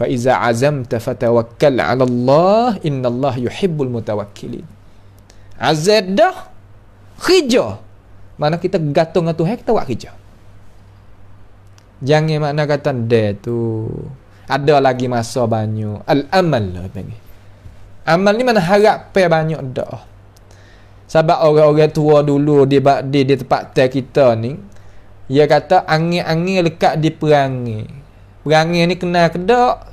fa iza azamta fatawakkal ala Allah innallaha yuhibbul mutawakkilin azad dah kerja mana kita gatung dengan Tuhan kita buat kerja jangan makna kata de tu ada lagi masa banyak al amal lah panggil amal ni mana harap pe banyak dah sebab orang-orang tua dulu di di, di tempat ter kita ni dia kata angin-angin lekat di perangin Perangin ni kena kedok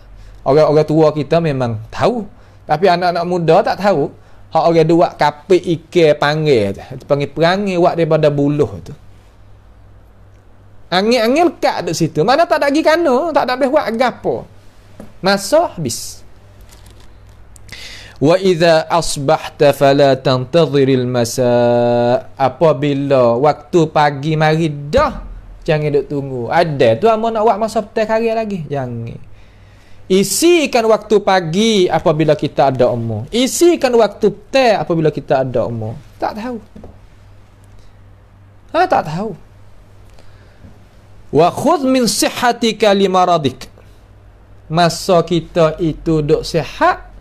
Orang-orang tua kita memang tahu. Tapi anak-anak muda tak tahu. Hak orang dua kapik ikir panggil. Panggil perangai wak daripada buluh tu. Angin-angin lekat di situ. Mana tak ada lagi kano. Tak ada boleh buat agapa. Masa habis. Wa iza asbahta fala tantaziril masa. Apabila waktu pagi mari dah. Jangan duk tunggu. Ada tu amun nak buat masa petai kari lagi. Jangan. Isikan waktu pagi apabila kita ada umur. Isikan waktu teh apabila kita ada umur. Tak tahu. Ha, tak tahu. Wa khudh min sihatika li maradik. Masa kita itu dok sihat,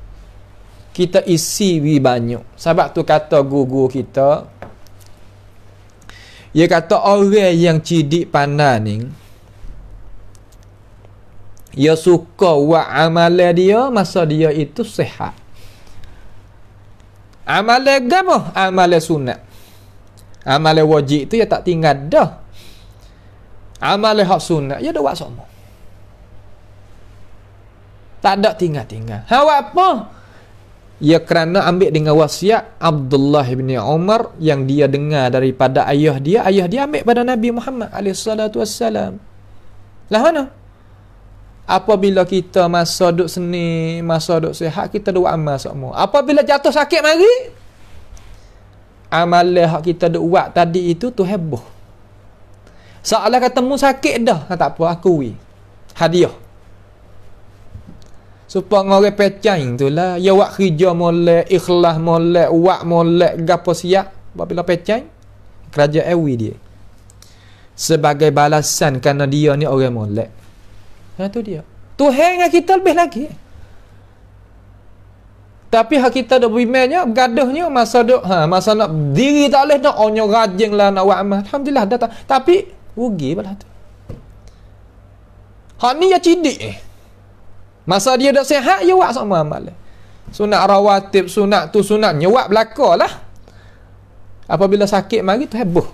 kita isi wi banyak. Sebab tu kata guru kita, dia kata orang yang cidik panah ni, ia ya suka buat amalan dia masa dia itu sehat. Amalan gapo? Amalan sunat. Amalan wajib tu ya tak tinggal dah. Amalan hak sunat ya dah buat semua. Tak ada tinggal-tinggal. Ha apa? Ya kerana ambil dengan wasiat Abdullah bin Umar yang dia dengar daripada ayah dia, ayah dia ambil pada Nabi Muhammad alaihi salatu wassalam. Lah mana? apabila kita masa duduk seni masa duduk sihat kita duduk amal semua apabila jatuh sakit mari amal yang kita duduk buat tadi itu tu heboh Soalnya kata mu sakit dah kata apa aku wi hadiah supaya ngore pecah, tu lah ya wak kerja molek ikhlas molek wak molek gapo siap apabila pecahin kerajaan ewi dia sebagai balasan kerana dia ni orang molek Ha tu dia. Tuhan dengan kita lebih lagi. Tapi hak kita dah bimanya, gadahnya masa dok ha masa nak diri tak boleh nak onyo rajinlah nak buat amal. Alhamdulillah dah tak. Tapi rugi pada tu. Hak ni ya cidik eh. Masa dia dah sihat ya buat sama amal. Sunat rawatib, sunat tu sunat nyewak belakalah. Apabila sakit mari tu heboh.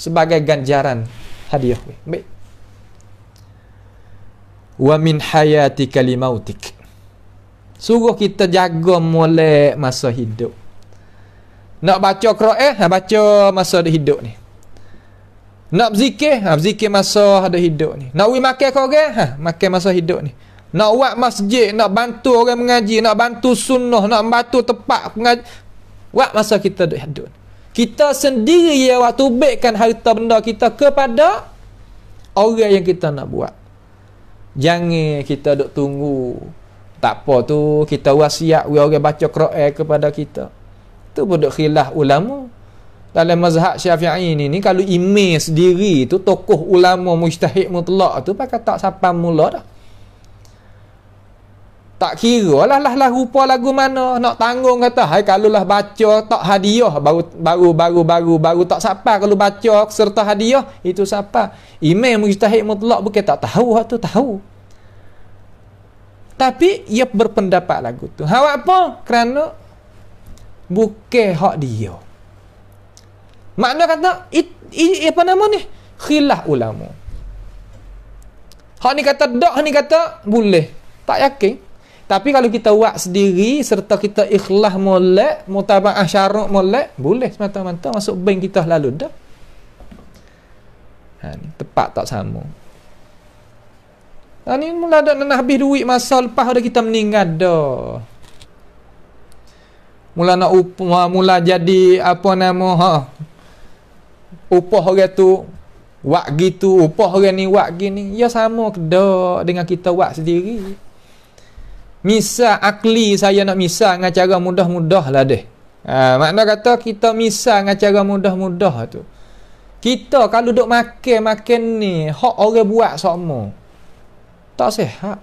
Sebagai ganjaran hadiah. Baik wa min hayati kalimautik suruh kita jaga molek masa hidup nak baca Quran ha, baca masa ada hidup ni nak berzikir ha, berzikir masa ada hidup ni nak pergi makan korang ha, makan masa hidup ni nak buat masjid nak bantu orang mengaji nak bantu sunnah nak bantu tempat mengaji buat masa kita ada hidup ni. kita sendiri yang waktu baikkan harta benda kita kepada orang yang kita nak buat Jangan kita duk tunggu Tak apa tu Kita wasiat Orang-orang baca Quran kepada kita Tu pun duk khilah ulama Dalam mazhab syafi'i ni, ni Kalau imej sendiri tu Tokoh ulama mujtahid mutlak tu Pakai tak sapan mula dah tak kira lah lah lah rupa lagu mana nak tanggung kata hai kalau lah baca tak hadiah baru baru baru baru baru tak sapa kalau baca serta hadiah itu sapa. Imam mujtahid mutlak bukan tak tahu hak tu tahu. Tapi ia berpendapat lagu tu. Hak apa? Kerana bukan hak dia. Makna kata it, it, it, apa nama ni? Khilaf ulama. Hak ni kata dak, ni kata boleh. Tak yakin. Tapi kalau kita buat sendiri serta kita ikhlas molek, mutabaah syarak molek, boleh semata-mata masuk bank kita lah lalu dah. Ha, tepat tak sama. Ha, ni mula dah nak habis duit masa lepas dah kita meninggal dah. Mula nak up, mula jadi apa nama ha. Upah orang tu buat gitu, upah orang ni buat gini, ya sama kedah dengan kita buat sendiri misal akli saya nak misal dengan cara mudah-mudah lah deh ha, makna kata kita misal dengan cara mudah-mudah tu kita kalau duduk makan-makan ni hak orang buat semua tak sehat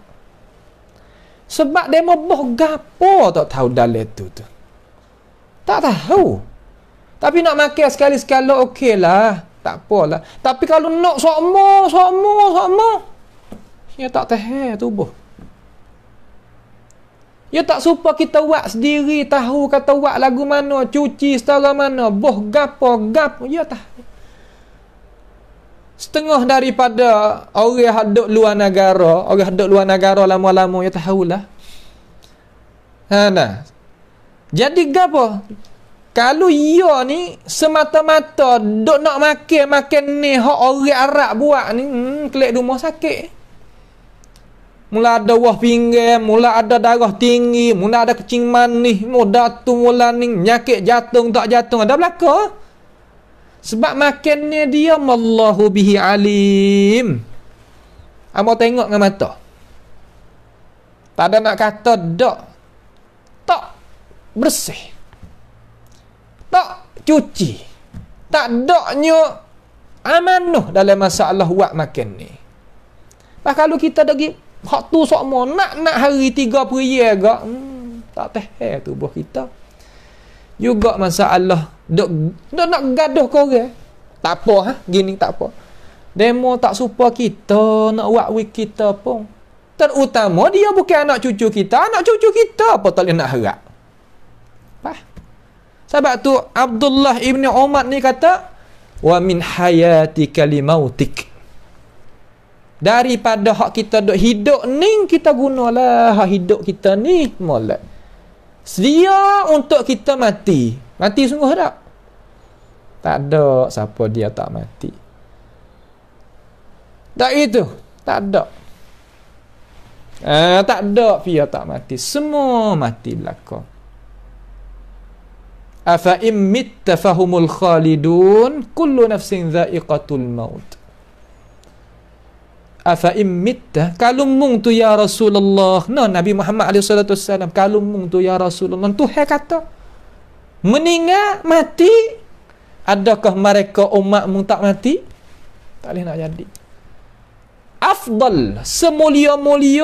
sebab demo boh gapo tak tahu dalil tu tu tak tahu tapi nak makan sekali-sekala okey lah tak apalah tapi kalau nak semua semua semua ya tak tahu tubuh Ya tak supa kita buat sendiri tahu kata buat lagu mana, cuci setara mana, boh gapo gap, ya tah. Setengah daripada orang hadok luar negara, orang hadok luar negara lama-lama ya tahulah. Ha nah. Jadi gapo? Kalau ia ni semata-mata dok nak makan makan ni hak orang Arab buat ni, hmm, kelek rumah sakit. Mula ada wah pinggir, mula ada darah tinggi, mula ada kecing manis, mula tu mula ni, nyakit jatung tak jatung, ada belaka. Sebab makannya dia, Allahu bihi alim. Amal ah, tengok dengan mata. Tak ada nak kata, dok, Tak bersih. Tak cuci. Tak doknya amanuh dalam masalah wak makan ni. Lah kalau kita dah Hak tu sok mo nak nak hari tiga 30 agak. Hmm, tak teh eh, tu tubuh kita. Juga masalah dok dok nak gaduh kau orang. Eh? Tak apa ha, gini tak apa. Demo tak suka kita nak buat wik kita pun. Terutama dia bukan anak cucu kita, anak cucu kita apa tak nak harap. Pah. Sebab tu Abdullah Ibni Umar ni kata, "Wa min hayati kalimautik." daripada hak kita duk hidup ni kita gunalah hak hidup kita ni molat sedia untuk kita mati mati sungguh tak tak ada siapa dia tak mati tak itu tak ada Uh, tak ada Dia tak mati semua mati belaka afa immit fahumul khalidun kullu nafsin dha'iqatul maut afa immitta kalumung tu ya Rasulullah no Nabi Muhammad alaihi salatu wasallam kalumung tu ya Rasulullah Tuhan kata meninggal mati adakah mereka umat mung tak mati tak leh nak jadi afdal semulia-mulia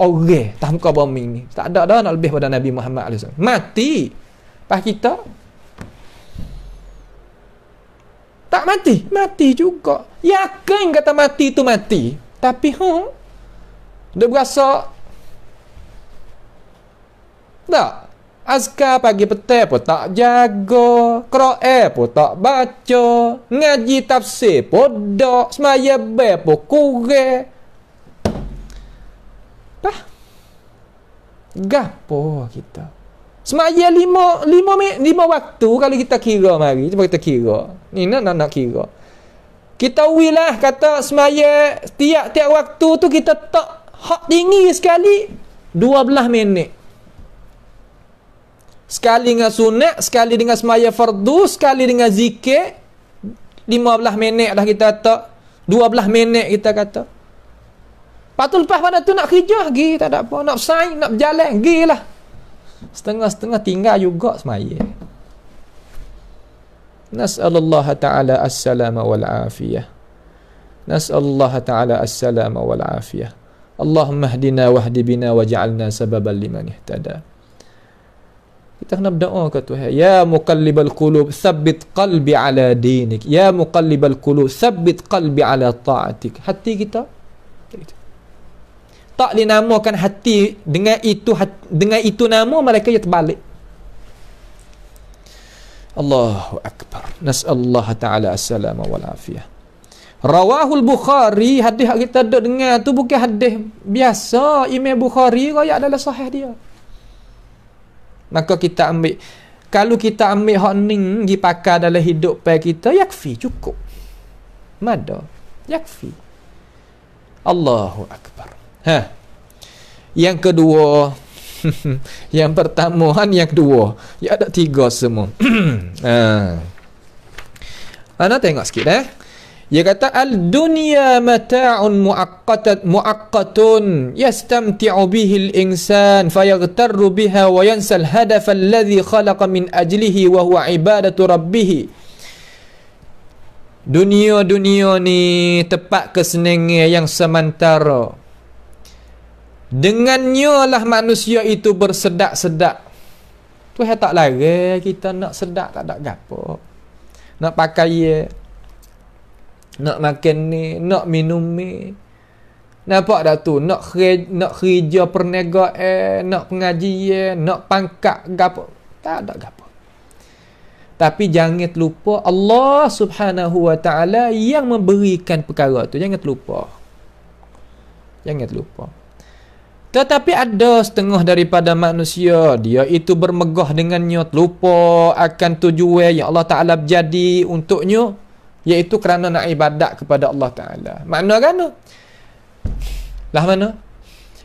orang okay, tahmuka bumi ni tak ada dah nak lebih pada Nabi Muhammad alaihi salam mati pas kita Tak mati? Mati juga. Yakin kata mati tu mati. Tapi, huh? Dia berasa... Tak. Azkar pagi petai pun tak jaga. Kera'i pun tak baca. Ngaji tafsir pun tak. Semaya bel pun kurek. Apa? Gapo kita? Semayang lima, lima, lima waktu kalau kita kira mari. Cuba kita kira. Ni nak, nak, nak kira. Kita wilah kata semayang tiap-tiap waktu tu kita tak hak tinggi sekali. Dua belah minit. Sekali dengan sunat, sekali dengan semayang fardu, sekali dengan zikir. Lima belah minit dah kita tak. Dua belah minit kita kata. Patul tu pada tu nak kerja lagi. Tak ada apa. Nak sign, nak berjalan. Gila. lah. Setengah-setengah tinggal juga semaya. Nas'alullah ta'ala as-salama wal-afiyah. Nas'alullah ta'ala as-salama wal-afiyah. Allahumma hdina wahdi bina waja'alna sababan liman ihtada. Kita kena berdoa ke Tuhan. Ya muqallibal qulub, thabbit qalbi ala dinik. Ya muqallibal qulub, thabbit qalbi ala ta'atik. Hati kita. Kita tak dinamakan hati dengan itu dengan itu nama mereka ia terbalik Allahu akbar nasallahu taala Assalamu wal afiyah rawahu bukhari hadis kita dok dengar tu bukan hadis biasa imam bukhari raya adalah sahih dia maka kita ambil kalau kita ambil hak ni gi pakai dalam hidup pai kita yakfi cukup mada yakfi Allahu akbar Ha. Yang kedua, yang pertama han yang kedua. Ya ada tiga semua. ha. Ana tengok sikit eh. Dia kata al dunya mata'un muaqqatat muaqqatun yastamti'u bihi al insan fayaghtarru biha wa yansa al hadaf alladhi khalaqa min ajlihi wa huwa ibadatu rabbih. Dunia-dunia ni tempat kesenangan yang sementara. Dengannya lah manusia itu bersedak-sedak. Tuhan tak larang kita nak sedak tak ada gapo. Nak pakai ye. Nak makan ni, nak minum ni. Nampak dah tu, nak khir, nak kerja perniagaan, e, nak pengaji ye, nak pangkat gapo. Tak ada gapo. Tapi jangan terlupa Allah Subhanahu Wa Taala yang memberikan perkara tu. Jangan terlupa. Jangan terlupa. Tetapi ada setengah daripada manusia dia itu bermegah dengannya lupa akan tujuan yang Allah Taala jadi untuknya iaitu kerana nak ibadat kepada Allah Taala. Makna kan Lah mana?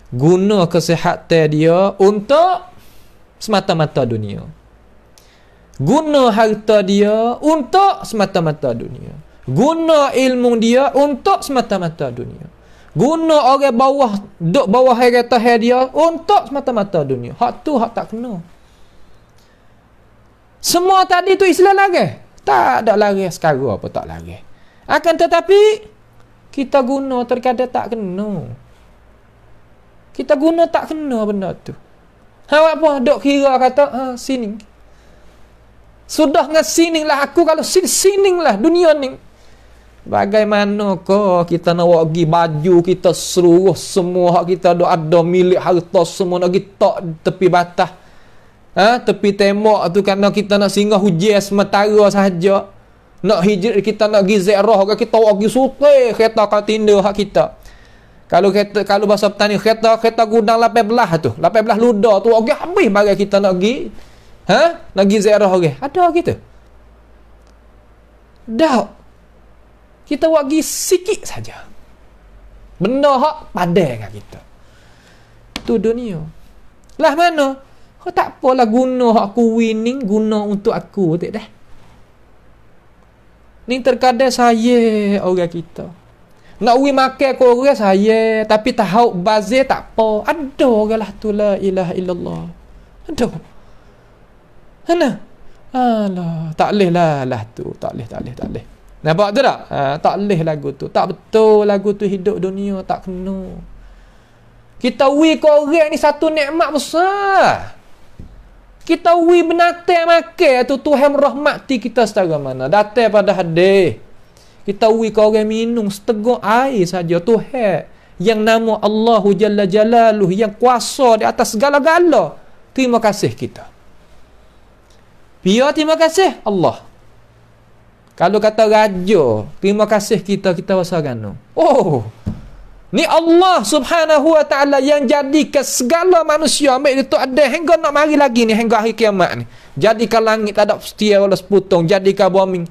Guna kesihatan dia untuk semata-mata dunia. Guna harta dia untuk semata-mata dunia. Guna ilmu dia untuk semata-mata dunia guna orang bawah duk bawah hari atas dia untuk semata-mata dunia hak tu hak tak kena semua tadi tu Islam lagi tak ada lagi sekarang apa tak lagi akan tetapi kita guna terkadang tak kena kita guna tak kena benda tu ha, apa dok kira kata ha, ah, sini sudah dengan sini lah aku kalau sini, sini lah dunia ni Bagaimana kau kita nak pergi baju kita seluruh semua hak kita ada ada milik harta semua nak kita tepi batas. Ha? tepi tembok tu kerana kita nak singgah hujan sementara saja Nak hijrah kita nak pergi zairah ke kita pergi sute kereta ke tindu hak kita. Kalau kereta kalau bahasa petani kereta kereta gudang 18 tu, 18 luda tu pergi okay, habis barang kita nak pergi. Ha? Nak pergi zairah ke? Okay. Ada gitu. Dah kita wagi sikit saja benda hak padai dengan kita tu dunia lah mana kau tak apalah guna hak aku winning guna untuk aku tak dah ni terkadang saya orang kita nak wi makan korea saya tapi tahu bazir tak apa ada orang lah tu la ilah illallah ada Ana Alah, tak boleh lah lah tu. Tak boleh, tak boleh, tak boleh. Nampak tu tak? Ha, tak leh lagu tu. Tak betul lagu tu hidup dunia. Tak kena. Kita wui ke orang ni satu nikmat besar. Kita wui benatai makai tu Tuhan merahmati kita setara mana. Datai pada hadis. Kita wui ke orang minum seteguk air saja Tuhan yang nama Allahu Jalla Jalaluh yang kuasa di atas segala-gala. Terima kasih kita. Biar terima kasih Allah. Kalau kata raja, terima kasih kita, kita rasa gano. Oh, ni Allah subhanahu wa ta'ala yang jadikan segala manusia ambil itu ada hingga nak mari lagi ni, hingga akhir kiamat ni. Jadikan langit ada setia oleh seputung, jadikan bumi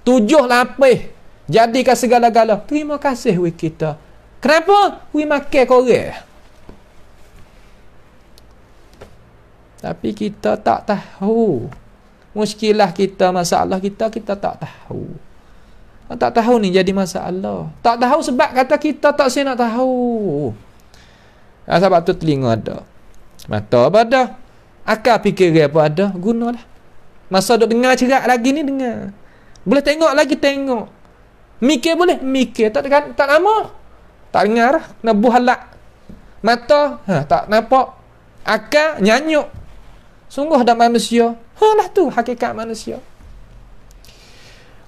tujuh lapis, jadikan segala-gala. Terima kasih we kita. Kenapa? We makan korek. Tapi kita tak tahu muskilah kita, masalah kita, kita tak tahu. Tak tahu ni jadi masalah. Tak tahu sebab kata kita tak saya nak tahu. Ya, sebab tu telinga ada. Mata apa ada? Akal fikir apa ada? guna lah Masa duk dengar cerak lagi ni dengar. Boleh tengok lagi tengok. Mikir boleh? Mikir. Tak tak, kan? tak lama. Tak dengar lah. Kena buhalak. Mata. Ha, tak nampak. Akal nyanyuk. Sungguh ada manusia Halah tu hakikat manusia.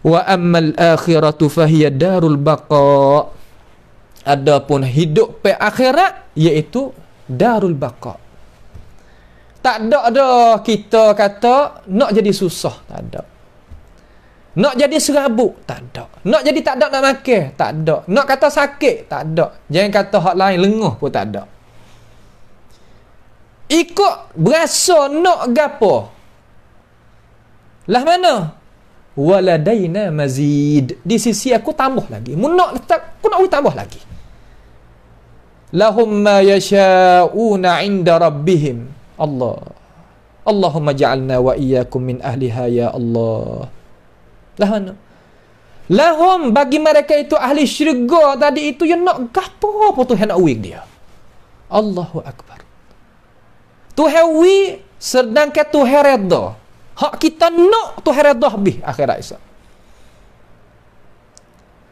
Wa ammal akhiratu fahiya darul baqa. Adapun hidup pe akhirat iaitu darul baqa. Tak ada dah kita kata nak jadi susah, tak ada. Nak jadi serabut, tak ada. Nak jadi tak ada nak makan, tak ada. Nak kata sakit, tak ada. Jangan kata hak lain lenguh pun tak ada. Ikut berasa nak gapo, lah mana? Waladaina mazid. Di sisi aku tambah lagi. Mu nak letak, aku nak tambah lagi. Lahum ma yasha'una inda rabbihim. Allah. Allahumma ja'alna wa iyyakum min ahliha ya Allah. Lah mana? Lahum bagi mereka itu ahli syurga tadi itu yang nak gapo apa Tuhan nak uing dia. Allahu akbar. Tuhan wi sedangkan Tuhan redha. Hak kita nak tu heredah bih akhirat esok.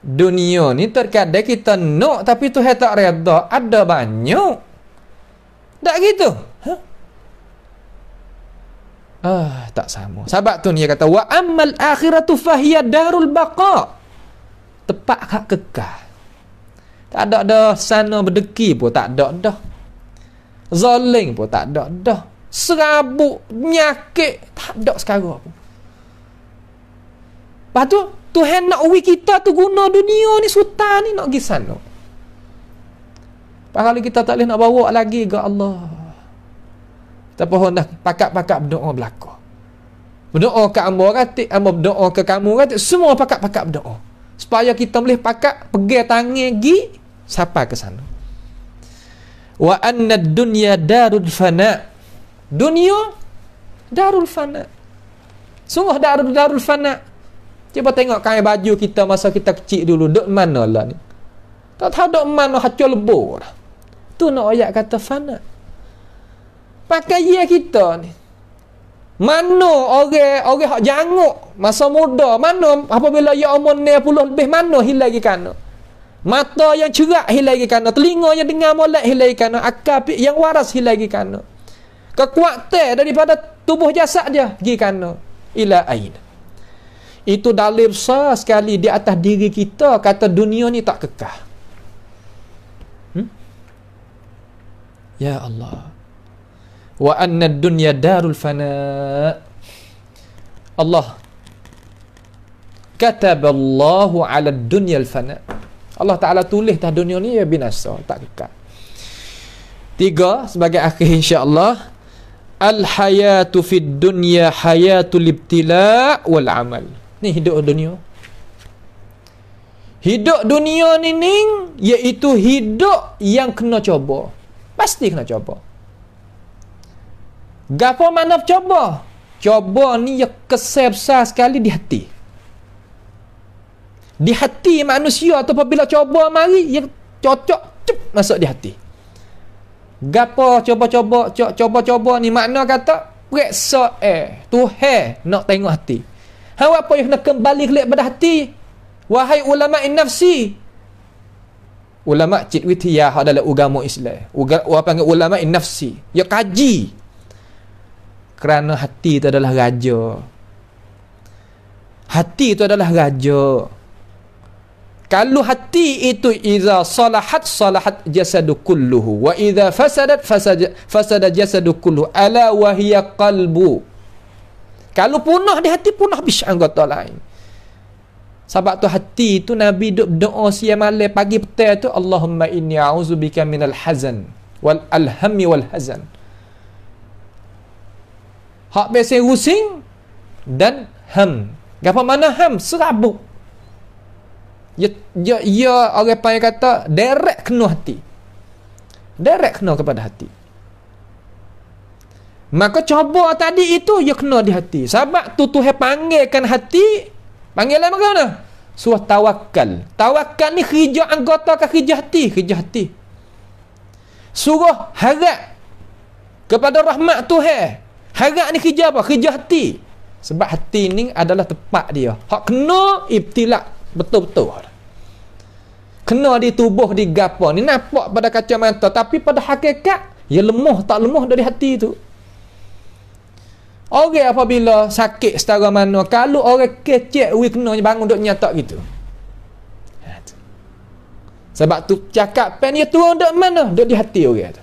Dunia ni terkadang kita nak tapi tu tak reda. Ada banyak. Tak gitu. Huh? Ah, tak sama. Sebab tu dia kata, Wa ammal akhiratu fahiyya darul baqa. Tepat hak kekal. Tak ada dah sana berdeki pun tak ada dah. Zoling pun tak ada dah serabut, menyakit, tak ada sekarang pun. Lepas tu, Tuhan nak uwi kita tu guna dunia ni, suta ni nak pergi sana. Lepas kalau kita tak boleh nak bawa lagi ke Allah. Kita pohon dah, pakat-pakat berdoa berlaku. Berdoa ke ambo ratik, ambo berdoa ke kamu ratik, semua pakat-pakat berdoa. Supaya kita boleh pakat, pergi tangan, pergi, sapa ke sana. Wa anna dunya darul fana' dunia darul fana sungguh darul darul fana cuba tengok kain baju kita masa kita kecil dulu dok mana lah ni tak tahu dok mana hacu lebur tu nak ayat kata fana Pakai ya kita ni mana orang orang hak janguk masa muda mana apabila ya umur puluh lebih mana hilang ikan mata yang cerak hilang ikan telinga yang dengar molek hilang ikan akal yang waras hilang ikan kekuatan daripada tubuh jasad dia pergi kana ila ain itu dalil besar sekali di atas diri kita kata dunia ni tak kekal hmm? ya Allah wa anna dunya darul fana Allah katab Allah ala dunya al fana Allah Ta'ala tulis dah dunia ni ya binasa tak kekal tiga sebagai akhir insyaAllah Al-hayatu fid dunya hayatul ibtila' wal amal. Ni hidup dunia. Hidup dunia ni ning iaitu hidup yang kena cuba. Pasti kena cuba. Gapo mana cuba? Cuba ni ya kesebsah sekali di hati. Di hati manusia atau apabila cuba mari yang cocok cep masuk di hati. Gapo coba-coba, cuba coba-coba. ni makna kata periksa eh Tuhan nak tengok hati. Hawa apa yang nak kembali kelik pada hati? Wahai ulama nafsi. Ulama cikwitiyah adalah agama Islam. Uga, orang panggil ulama nafsi. Ya kaji. Kerana hati itu adalah raja. Hati itu adalah raja. Kalau hati itu iza salahat salahat jasadu kulluhu wa iza fasadat fasaja, fasada jasadu kulluhu ala wa hiya qalbu. Kalau punah di hati punah bis anggota lain. Sebab tu hati tu Nabi duk doa siang malam pagi petang tu Allahumma inni a'udzubika minal hazan wal alhami wal hazan. Hak besi rusing dan ham. Gapa mana ham? Serabut ia, ia, ia orang panggil kata direct kena hati direct kena kepada hati maka cuba tadi itu ya kena di hati sebab tu Tuhan panggilkan hati panggil lain mana suah tawakal tawakal ni kerja anggota ke kerja hati kerja hati suruh harap kepada rahmat Tuhan harap ni kerja apa kerja hati sebab hati ni adalah tempat dia hak kena ibtilak Betul-betul. Kena di tubuh di gapo ni nampak pada kacamata tapi pada hakikat ia ya lemah tak lemah dari hati tu. Orang apabila sakit setara mana kalau orang kecil we kena bangun duk nyatak gitu. Ha, Sebab tu cakap pen dia ya turun duk mana dok di hati orang tu.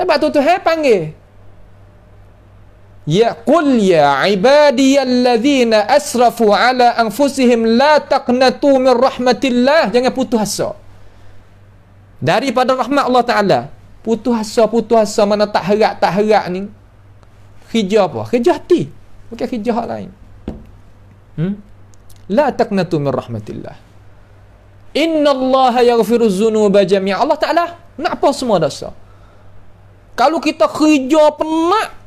Sebab tu tu hai panggil Ya qul ya ibadiyalladzina asrafu ala anfusihim la taqnatu min rahmatillah jangan putus asa. Daripada rahmat Allah Taala. Putus asa putus asa mana tak harap tak harap ni. Kerja apa? Kerja hati. Bukan kerja hak lain. Hmm? La taqnatu min rahmatillah. Inna Allah yaghfiru dzunuba jami'a. Allah Taala nak apa semua dosa. Kalau kita kerja penat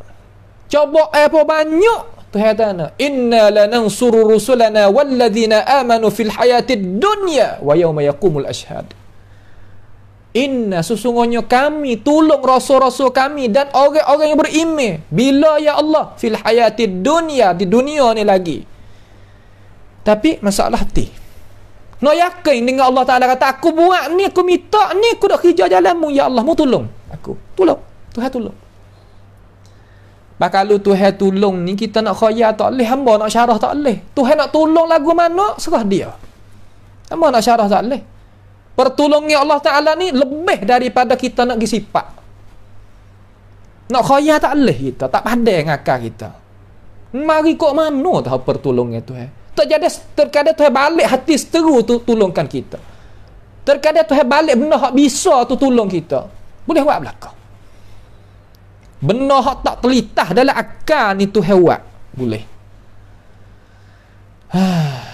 Cobok eh, apa banyak Tuhan tanya Inna lanansuru rusulana Walladzina amanu fil hayati dunya Wa yawma yakumul ashad Inna sesungguhnya kami Tolong rasul-rasul kami Dan orang-orang yang berime Bila ya Allah Fil hayati dunya Di dunia ni lagi Tapi masalah ti No yakin dengan Allah Ta'ala kata Aku buat ni, aku minta ni Aku nak hijau jalanmu Ya Allah, mu tolong Aku, tolong Tuhan tolong Pakalu Tuhan tolong ni kita nak khaya tak boleh hamba nak syarah tak boleh. Tuhan nak tolong lagu mana serah dia. Hamba nak syarah tak boleh. Pertolongan Allah Taala ni lebih daripada kita nak gisipak. Nak khaya tak boleh kita, tak pandai ngakak kita. Mari kok mana tahu pertolongan Tuhan. Tak jadi terkadang Tuhan balik hati seteru tu tolongkan kita. Terkadang Tuhan balik benda hak bisa tu tolong kita. Boleh buat belakang benda hak tak terlitah dalam akal ni tu hewat boleh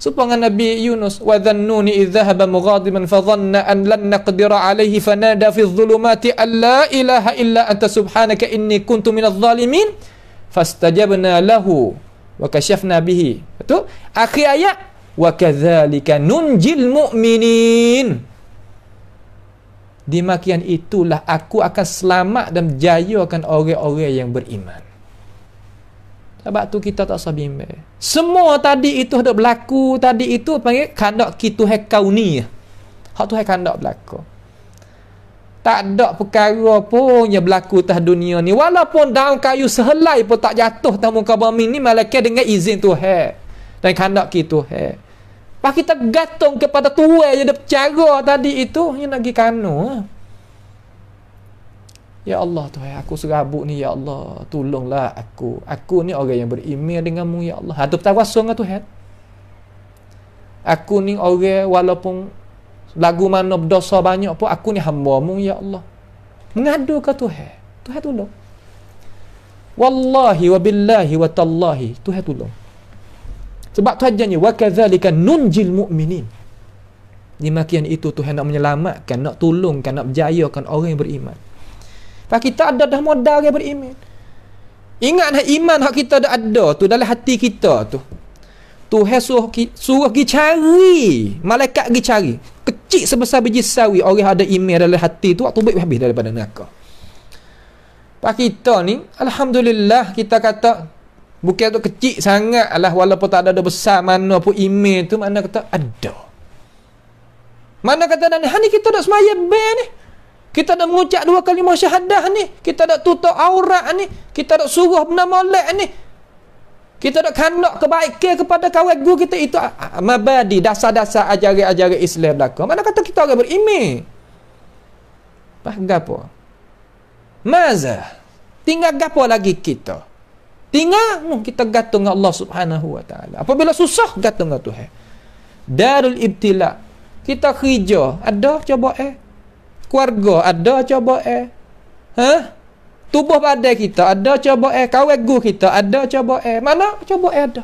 Supaya Nabi Yunus wa dhannuni idhahaba mughadiman fa dhanna an lan naqdira alayhi fa nada fi dhulumati an ilaha illa anta subhanaka inni kuntu minadh dhalimin fastajabna lahu wa kashafna bihi betul akhir ayat wa kadzalika nunjil mu'minin demikian itulah aku akan selamat dan menjayakan orang-orang yang beriman sebab tu kita tak usah bimbang semua tadi itu ada berlaku tadi itu panggil kandak kita hai kau ni hak tu hai kandak berlaku tak ada perkara pun yang berlaku atas dunia ni walaupun daun kayu sehelai pun tak jatuh tak muka bumi ni malaikat dengan izin tu hai dan kandak kita hai Pak kita gantung kepada tua yang ada cara tadi itu ini nak pergi kanu ha. Ya Allah tu aku serabut ni ya Allah tolonglah aku aku ni orang yang berimil denganmu ya Allah hatu bertawas dengan Tuhan aku ni orang walaupun lagu mana berdosa banyak pun aku ni hamba mu ya Allah mengadu ke Tuhan Tuhan tolong wallahi wa billahi wa tallahi Tuhan tolong sebab tu ajarnya wa kadzalika nunjil mu'minin. Di makian itu Tuhan nak menyelamatkan, nak tolongkan, nak berjayakan orang yang beriman. Pak kita ada dah modal orang beriman. Ingat nak iman hak kita ada ada tu dalam hati kita tu. Tu suruh suruh pergi cari, malaikat pergi cari. Kecil sebesar biji sawi orang ada iman dalam hati tu waktu baik habis daripada neraka. Pak kita ni alhamdulillah kita kata Bukit tu kecil sangat lah walaupun tak ada ada besar mana pun email tu mana kata ada. Mana kata dan ha ni kita dah semaya ber ni. Kita dah mengucap dua kali syahadah ni. Kita dah tutup aurat ni. Kita dah suruh benda molek ni. Kita dah kanak kebaikan kepada kawan guru kita itu ah, ah, mabadi dasar-dasar ajaran-ajaran Islam belaka. Mana kata kita orang berimeh? Pak gapo? Maza. Tinggal gapo lagi kita? Tinggalmu kita gantung dengan Allah Subhanahu Wa Taala. Apabila susah gantung dengan Tuhan. Darul ibtila. Kita kerja, ada coba eh. Keluarga ada coba eh. Ha? Tubuh badan kita ada coba eh. Kawan guru kita ada coba eh. Mana coba eh ada.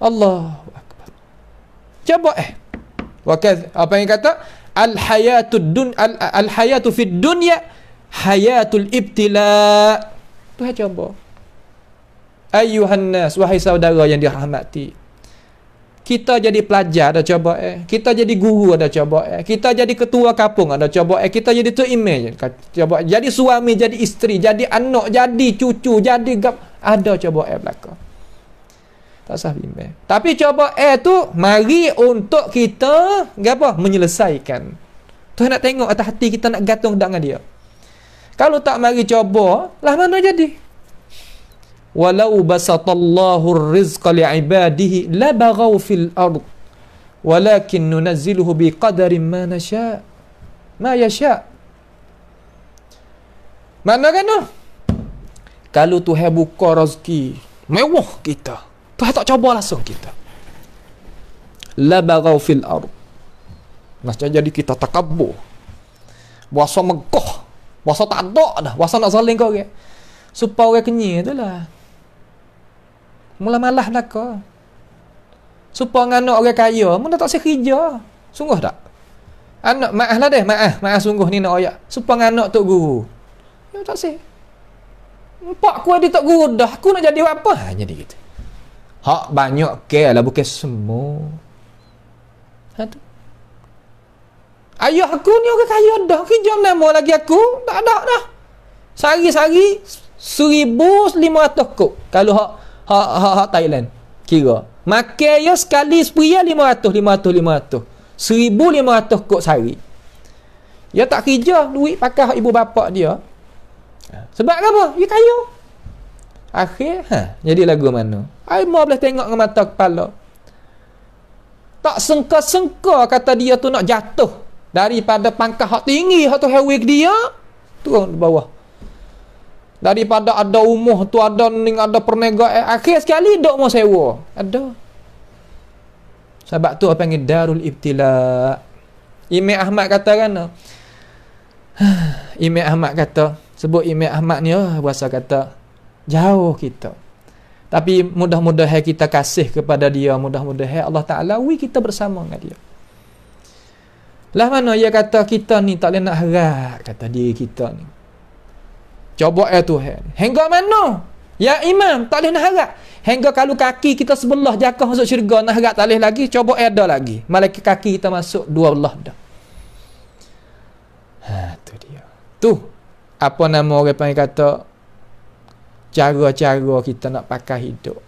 Allahu akbar. Coba eh. Wa apa yang kata? Al hayatu dun al, al hayatu fid dunya hayatul ibtila. Tuhan coba ayuhan nas wahai saudara yang dirahmati kita jadi pelajar ada coba eh kita jadi guru ada coba eh kita jadi ketua kapung, ada coba eh kita jadi tu imej cuba jadi suami jadi isteri jadi anak jadi cucu jadi gap ada coba eh belaka tak sah bimbang tapi coba eh tu mari untuk kita gapo menyelesaikan Tu nak tengok atas hati kita nak gantung dengan dia kalau tak mari cuba lah mana jadi walau basatallahu rizqa li'ibadihi labagaw fil ardh walakin nunazziluhu biqadarin ma nasha ma yasha mana kan tu kalau Tuhan buka rezeki mewah kita Tuhan tak cuba langsung kita labagaw fil ardh macam jadi kita takabur Buasa megoh Buasa tak ada dah Buasa nak saling kau ke okay? Supaya orang kenyir tu lah Mula malah lah belaka. Supaya dengan anak orang kaya, mula tak sekerja. Sungguh tak? Anak, maaf lah deh, maaf. Maaf sungguh ni nak ayak. Supaya dengan anak tok guru. Ya tak sih. Pak ku ada tok guru dah. Aku nak jadi apa? Hanya dia gitu. Hak banyak ke lah, bukan semua. Satu. Ha, Ayah aku ni orang kaya dah. Kerja nama lagi aku. Tak ada dah. Sehari-sehari, seribu lima ratus kok. Kalau hak, hak hak hak Thailand kira makan ya sekali lima 500 seribu lima 1500 kok sehari dia ya tak kerja duit pakai hak ibu bapa dia sebab apa dia ya kaya akhir ha jadi lagu mana ai mahu boleh tengok dengan mata kepala tak sengka-sengka kata dia tu nak jatuh daripada pangkah hak tinggi hak tu hewik dia turun ke bawah daripada ada umuh tu ada ning ada perniaga eh, akhir sekali dok mau sewa ada sebab tu apa panggil darul ibtila Ime Ahmad kata kan eh. Imam Ahmad kata sebut Ime Ahmad ni oh, eh, bahasa kata jauh kita tapi mudah-mudahan kita kasih kepada dia mudah-mudahan Allah Taala wi kita bersama dengan dia lah mana dia kata kita ni tak boleh nak harap kata diri kita ni Cuba ya Tuhan. Hingga mana? Ya Imam, tak boleh nak harap. Hingga kalau kaki kita sebelah jakah masuk syurga, nak harap tak boleh lagi, cuba ada lagi. Malaki kaki kita masuk, dua Allah dah. Ha, tu dia. Tu, apa nama orang panggil kata, cara-cara kita nak pakai hidup.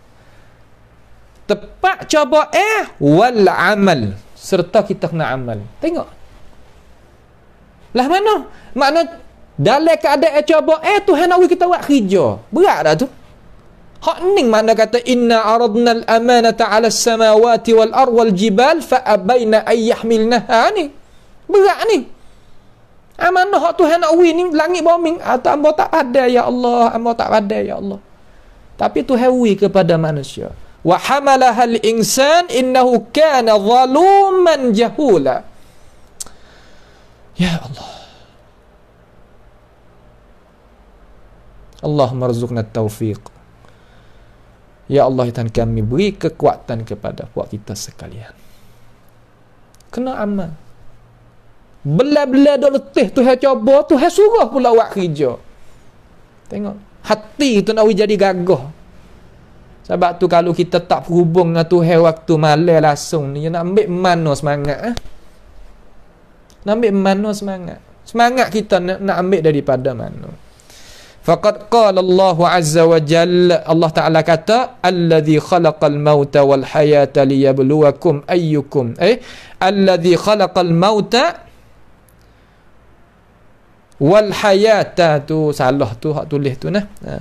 Tepat cuba eh, wal amal. Serta kita kena amal. Tengok. Lah mana? Maknanya, dalam keadaan cuba eh Tuhan awi kita buat kerja. Berat dah tu. Hak ning mana kata inna aradna al-amanata 'ala as-samawati wal ard wal jibal fa abaina ay yahmilna. Ha ni. Berat ni. Amanah hak Tuhan awi ni langit bumi atau ah, ambo tak ada ya Allah, ambo tak ada ya Allah. Tapi Tuhan hewi kepada manusia. Wa hamalaha al-insan innahu kana zaluman jahula. Ya Allah. Allah rizukna taufiq Ya Allah Tuhan kami beri kekuatan kepada buat kita sekalian kena aman, bela-bela dah letih tu saya cuba tu saya suruh pula buat kerja tengok hati tu nak jadi gagah sebab tu kalau kita tak berhubung dengan Tuhan waktu malam langsung ni, nak ambil mana semangat? Eh? Nak ambil mana semangat? Semangat kita nak, nak ambil daripada mana? Faqad qala Allahu azza wa jalla Allah Taala kata allazi khalaqal mauta wal hayata liyabluwakum ayyukum eh allazi khalaqal mauta wal hayata tu salah tu hak tulis tu nah ha.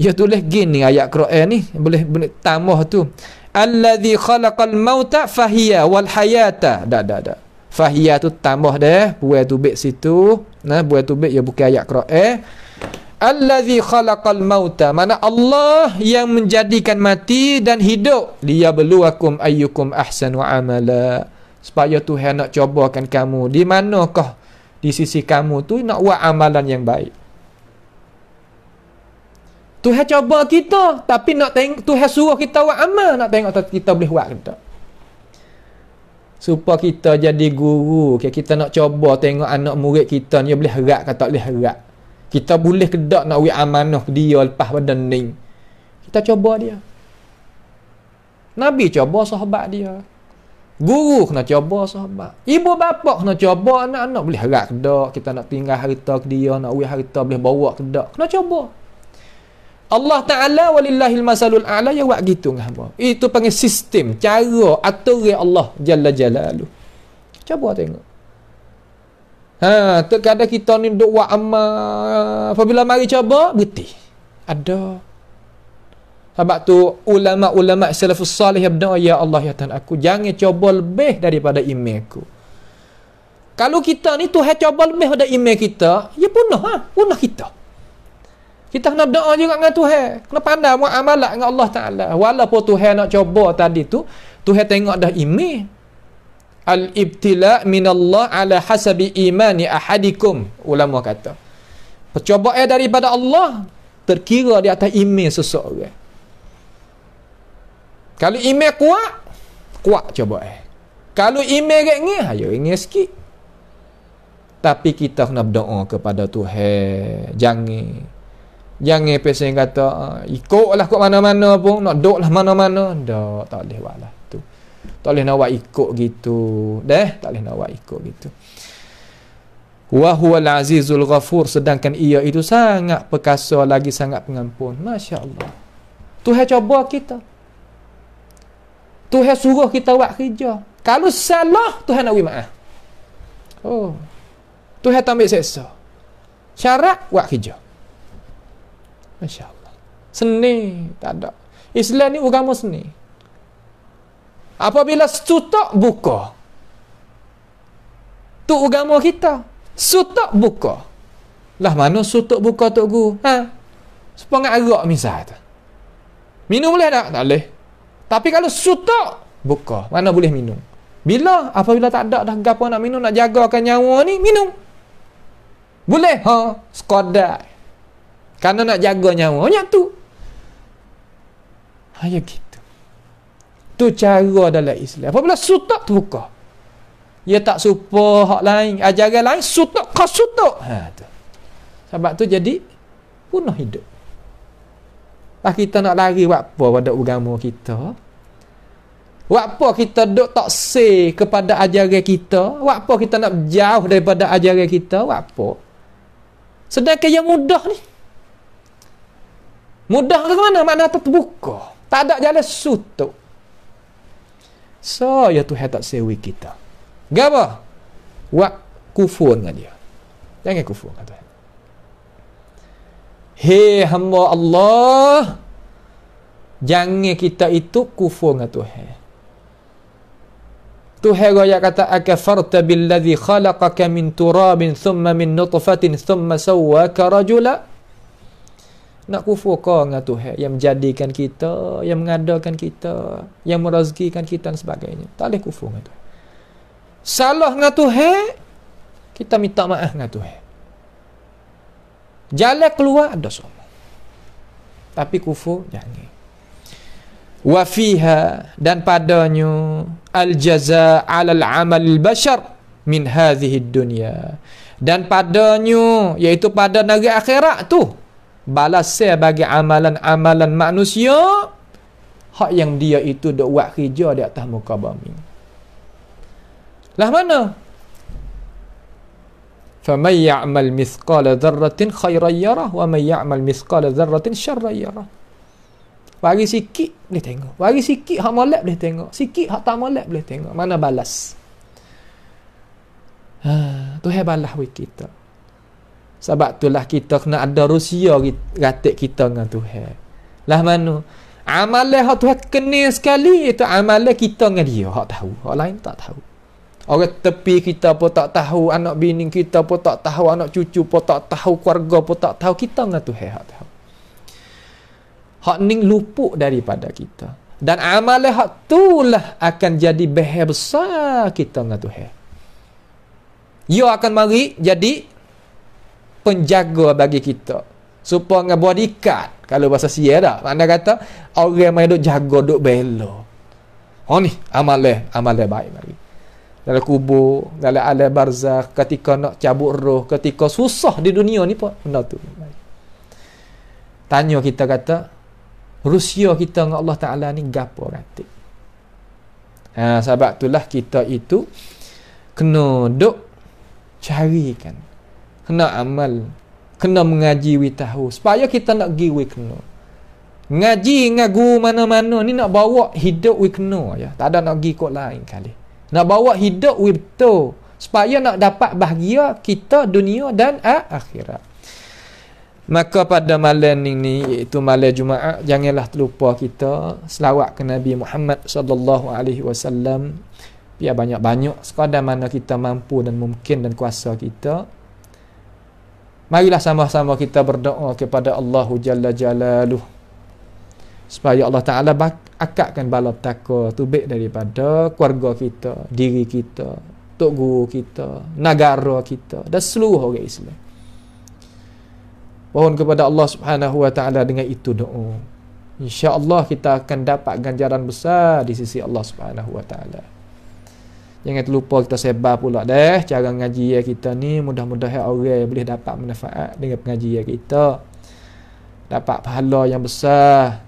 ya tulis gini ayat Quran ni boleh boleh tambah tu allazi khalaqal mauta fahiya wal hayata dah dah dah fahiya tu tambah dah buat tubik situ nah buat tubik ya bukan ayat Quran allazi khalaqal mauta mana Allah yang menjadikan mati dan hidup Dia beluakum ayyukum ahsan wa amala supaya Tuhan nak cubakan kamu di manakah di sisi kamu tu nak buat amalan yang baik Tuhan coba kita tapi nak teng- Tuhan suruh kita buat amal nak tengok tak kita boleh buat kita supaya kita jadi guru kita nak coba tengok anak murid kita ni boleh harap ke tak boleh harap kita boleh kedak nak wik amanah dia lepas pada ni. Kita cuba dia. Nabi cuba sahabat dia. Guru kena cuba sahabat. Ibu bapa kena cuba anak-anak boleh harap kedak. Kita nak tinggal harta ke dia, nak wik harta boleh bawa kedak. Kena cuba. Allah Ta'ala walillahil masalul a'la ya buat gitu dengan hamba. Itu panggil sistem, cara, aturi Allah Jalla Jalalu. Cuba tengok. Ha, terkadang kita ni duk buat amal. Apabila mari cuba, berhenti. Ada. Sebab tu ulama-ulama salafus salih berdoa, ya Allah ya Tuhan aku jangan cuba lebih daripada iman aku. Kalau kita ni tu hanya cuba lebih daripada iman kita, ya punah ha? punah kita. Kita kena doa juga dengan Tuhan. Kena pandai buat amalat dengan Allah Ta'ala. Walaupun Tuhan nak cuba tadi tu, Tuhan tengok dah iman al-ibtila minallah ala hasabi imani ahadikum ulama kata percobaan daripada Allah terkira di atas iman seseorang kalau iman kuat kuat eh. kalau iman ringan ayo ringan sikit tapi kita kena berdoa kepada Tuhan jangan jangan pesan kata ah, ikutlah kok mana-mana pun nak doklah mana-mana dak tak boleh walah tak boleh nak buat ikut gitu. Deh, tak boleh nak buat ikut gitu. Wa huwal azizul ghafur sedangkan ia itu sangat perkasa lagi sangat pengampun. Masya-Allah. Tuhan cuba kita. Tuhan suruh kita buat kerja. Kalau salah Tuhan nak maaf. Oh. Tuhan tak ambil seksa. Syarat buat kerja. Masya-Allah. Seni tak ada. Islam ni agama seni. Apabila sutok buka. Tu agama kita. Sutok buka. Lah mana sutok buka tu gu? Ha? Sepengat arak misal tu. Minum boleh tak? Tak boleh. Tapi kalau sutok buka, mana boleh minum? Bila apabila tak ada dah gapo nak minum nak jagakan nyawa ni minum. Boleh ha sekadar. Karena nak jaga nyawa nya tu. Hayo kita. Tu cara dalam Islam. Apabila sutuk terbuka. Dia tak serupa hak lain, ajaran lain sutuk ke sutuk. Ha tu. Sebab tu jadi punah hidup. Lah kita nak lari buat apa pada agama kita? Buat apa kita dok tak se kepada ajaran kita? Buat apa kita nak jauh daripada ajaran kita? Buat apa? Sedangkan yang mudah ni. Mudah ke mana? Mana terbuka. Tak ada jalan sutuk. So, ya Tuhan tak sewi kita. Gapa? Wak kufur dengan dia. Jangan kufur, kata Tuhan. Hei hamba Allah, jangan kita itu kufur dengan Tuhan. Tuhan raya kata, Akafarta billadhi khalaqaka min turabin thumma min nutfatin thumma sawwaka rajula' nak kufur kau dengan Tuhan yang menjadikan kita, yang mengadakan kita, yang merazkikan kita dan sebagainya. Tak boleh kufur dengan Tuhan. Salah dengan Tuhan, kita minta maaf dengan Tuhan. Jalan keluar ada semua. Tapi kufur jangan. Wa fiha dan padanya al-jaza 'ala al-'amal al-bashar min hadhihi dunya Dan padanya yaitu pada negeri akhirat tu balasan bagi amalan-amalan manusia hak yang dia itu dok buat kerja di atas muka bumi. Lah mana? فَمَنْ يَعْمَلْ مِثْقَالَ ذَرَّةٍ خَيْرًا wa وَمَنْ يَعْمَلْ مِثْقَالَ ذَرَّةٍ شَرًّا يَرَهُ Bagi sikit boleh tengok. Bagi sikit hak malak boleh tengok. Sikit hak tak malak boleh tengok. Mana balas? Ha, tu hai balas kita. Sebab itulah kita kena ada rusia gatik kita dengan Tuhan. Lah mana? Amalan hak Tuhan kena sekali itu amalan kita dengan dia. Hak tahu. Hak lain tak tahu. Orang tepi kita pun tak tahu. Anak bini kita pun tak tahu. Anak cucu pun tak tahu. Keluarga pun tak tahu. Kita dengan Tuhan hak tahu. Hak ning lupuk daripada kita. Dan amalan hak itulah akan jadi behe besar kita dengan Tuhan. Ia akan mari jadi penjaga bagi kita supaya dengan bodyguard kalau bahasa sia dah makna kata orang yang duk jaga duk bela ha ni amal le amal baik mari dalam kubur dalam alam barzakh ketika nak cabut roh ketika susah di dunia ni pun benda tu tanya kita kata Rusia kita dengan Allah Ta'ala ni gapo nanti ha, sebab itulah kita itu kena duk carikan kena amal kena mengaji witahu supaya kita nak pergi we kena ngaji ngagu mana-mana ni nak bawa hidup we kena ya tak ada nak pergi kot lain kali nak bawa hidup we betul supaya nak dapat bahagia kita dunia dan akhirat maka pada malam ini iaitu malam Jumaat janganlah terlupa kita selawat ke Nabi Muhammad sallallahu alaihi wasallam biar banyak-banyak sekadar mana kita mampu dan mungkin dan kuasa kita Marilah sama-sama kita berdoa kepada Allah Jalla Jalaluh supaya Allah Taala akatkan bala petaka tu baik daripada keluarga kita, diri kita, tok guru kita, negara kita dan seluruh orang Islam. Mohon kepada Allah Subhanahu Wa Taala dengan itu doa. Insya-Allah kita akan dapat ganjaran besar di sisi Allah Subhanahu Wa Taala. Jangan terlupa kita sebar pula deh cara ngaji ya kita ni mudah-mudahan ya orang boleh dapat manfaat dengan pengajian ya kita. Dapat pahala yang besar.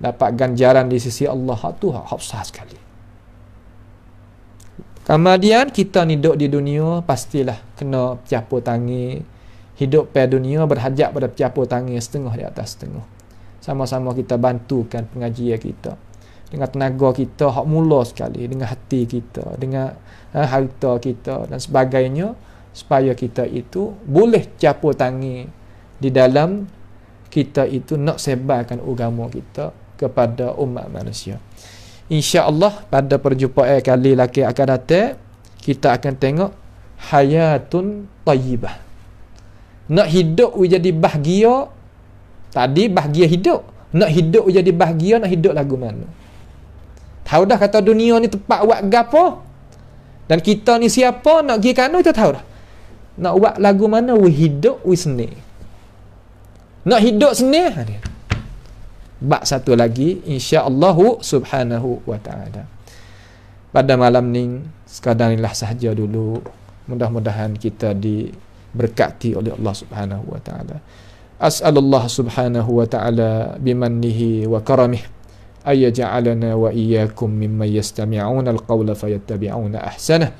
Dapat ganjaran di sisi Allah tu hak sekali. Kemudian kita ni duduk di dunia pastilah kena pecapur tangi. Hidup pada dunia berhajat pada pecapur tangi setengah di atas setengah. Sama-sama kita bantukan pengajian kita dengan tenaga kita hak mula sekali dengan hati kita dengan ha, harta kita dan sebagainya supaya kita itu boleh capo tangi di dalam kita itu nak sebarkan agama kita kepada umat manusia Insya Allah pada perjumpaan kali lagi akan datang kita akan tengok hayatun tayyibah nak hidup jadi bahagia tadi bahagia hidup nak hidup jadi bahagia nak hidup lagu mana Tahu dah kata dunia ni tempat buat gapo? Dan kita ni siapa nak pergi kanu kita tahu dah. Nak buat lagu mana we hidup we seni. Nak hidup seni ha, Bak satu lagi insya-Allah subhanahu wa ta'ala. Pada malam ni sekadar inilah sahaja dulu. Mudah-mudahan kita diberkati oleh Allah subhanahu wa ta'ala. أسأل الله سبحانه وتعالى بمنه وكرمه أن يجعلنا وإياكم ممن يستمعون القول فيتبعون أحسنه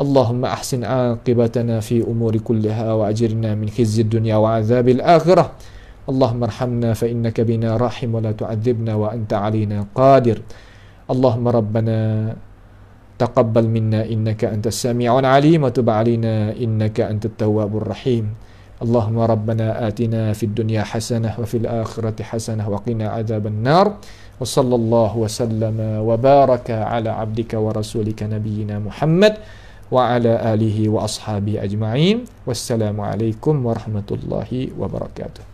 اللهم أحسن عاقبتنا في أمور كلها وأجرنا من خزي الدنيا وعذاب الآخرة اللهم ارحمنا فإنك بنا راحم ولا تعذبنا وأنت علينا قادر اللهم ربنا تقبل منا إنك أنت السميع العليم وتب علينا إنك أنت التواب الرحيم اللهم ربنا آتنا في الدنيا حسنة وفي الآخرة حسنة وقنا عذاب النار وصلى الله وسلم وبارك على عبدك ورسولك نبينا محمد وعلى آله وأصحابه أجمعين والسلام عليكم ورحمة الله وبركاته